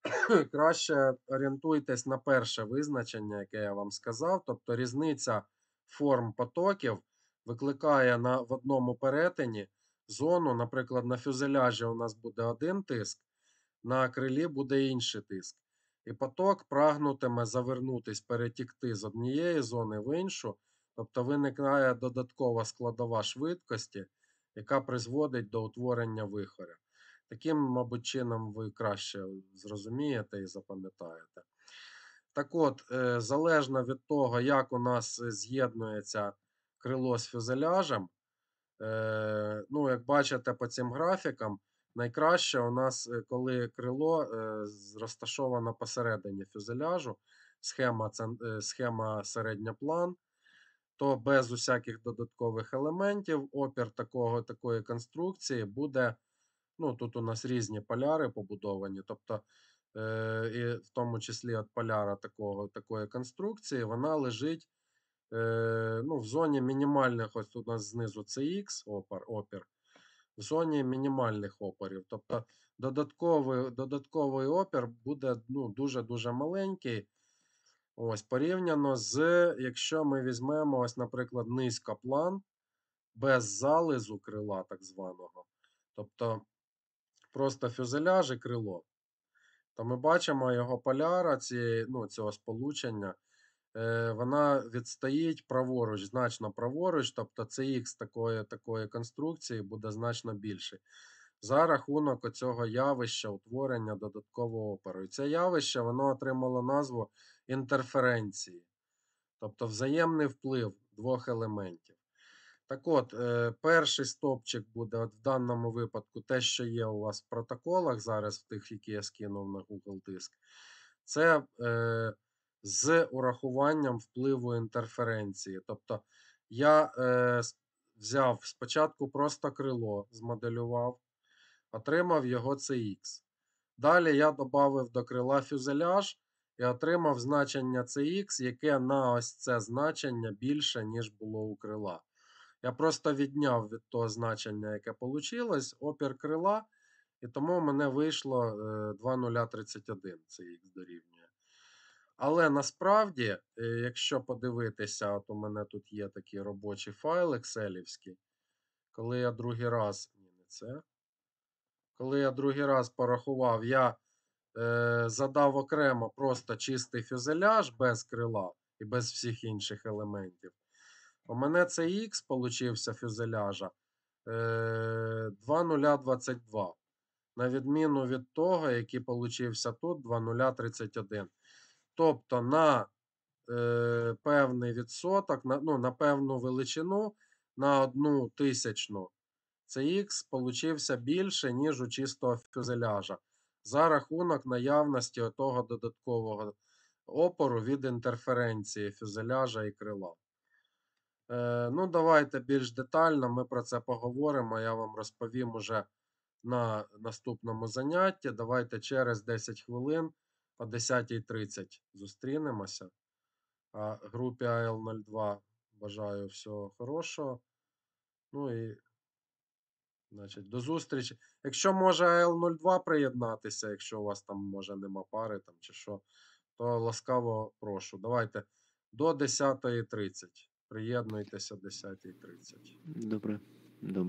[CLEARS THROAT] краще орієнтуйтесь на перше визначення, яке я вам сказав. Тобто різниця форм потоків викликає на, в одному перетині зону, наприклад, на фюзеляжі у нас буде один тиск, на крилі буде інший тиск. І поток прагнутиме завернутись, перетікти з однієї зони в іншу, тобто виникає додаткова складова швидкості яка призводить до утворення вихоря. Таким, мабуть, чином ви краще зрозумієте і запам'ятаєте. Так от, е, залежно від того, як у нас з'єднується крило з фюзеляжем, е, ну, як бачите по цим графікам, найкраще у нас, е, коли крило розташовано посередині фюзеляжу, схема схема середня план, то без усяких додаткових елементів опір такого, такої конструкції буде. ну, Тут у нас різні поляри побудовані. Тобто, е, і в тому числі от поляра такого, такої конструкції, вона лежить е, ну, в зоні мінімальних, ось тут у нас знизу це Х опір, опір, в зоні мінімальних опорів. Тобто додатковий додатковий опір буде ну, дуже-дуже маленький. Ось, порівняно з, якщо ми візьмемо, ось, наприклад, план без зализу крила так званого. Тобто просто фюзеляж і крило, то ми бачимо його поляра цієї, ну, цього сполучення. Е, вона відстоїть праворуч, значно праворуч, тобто CX такої такої конструкції буде значно більший за рахунок оцього явища утворення додаткового опору. І це явище воно отримало назву інтерференції, тобто взаємний вплив двох елементів. Так от, е, перший стопчик буде от в даному випадку те, що є у вас в протоколах, зараз в тих, які я скинув на Google Диск, це е, з урахуванням впливу інтерференції. Тобто я е, взяв спочатку просто крило, змоделював, отримав його CX. Далі я додав до крила фюзеляж і отримав значення CX, яке на ось це значення більше, ніж було у крила. Я просто відняв від того значення, яке вийшло, опір крила. І тому мене вийшло 2031, це дорівнює. Але насправді, е, якщо подивитися, от у мене тут є такий робочий файл екселівський, коли я другий раз. Ні, не це. Коли я другий раз порахував, я е, задав окремо просто чистий фюзеляж без крила і без всіх інших елементів. У мене це Х получився фюзеляжа е, 2022. На відміну від того, який получився тут 2031. Тобто на е, певний відсоток, на, ну, на певну величину, на одну тисячну це Х получився більше, ніж у чистого фюзеляжа. За рахунок наявності отого додаткового опору від інтерференції фюзеляжа і крила. Е, Ну, давайте більш детально ми про це поговоримо. Я вам розповім уже на наступному занятті. Давайте через 10 хвилин о 10.30 зустрінемося. А групі АЛ02 бажаю всього хорошого. Ну і Значить, до зустрічі. Якщо може L02 приєднатися, якщо у вас там може нема пари там чи що, то ласкаво прошу. Давайте до 10.30. Приєднуйтеся о 10.30. Добре, добре.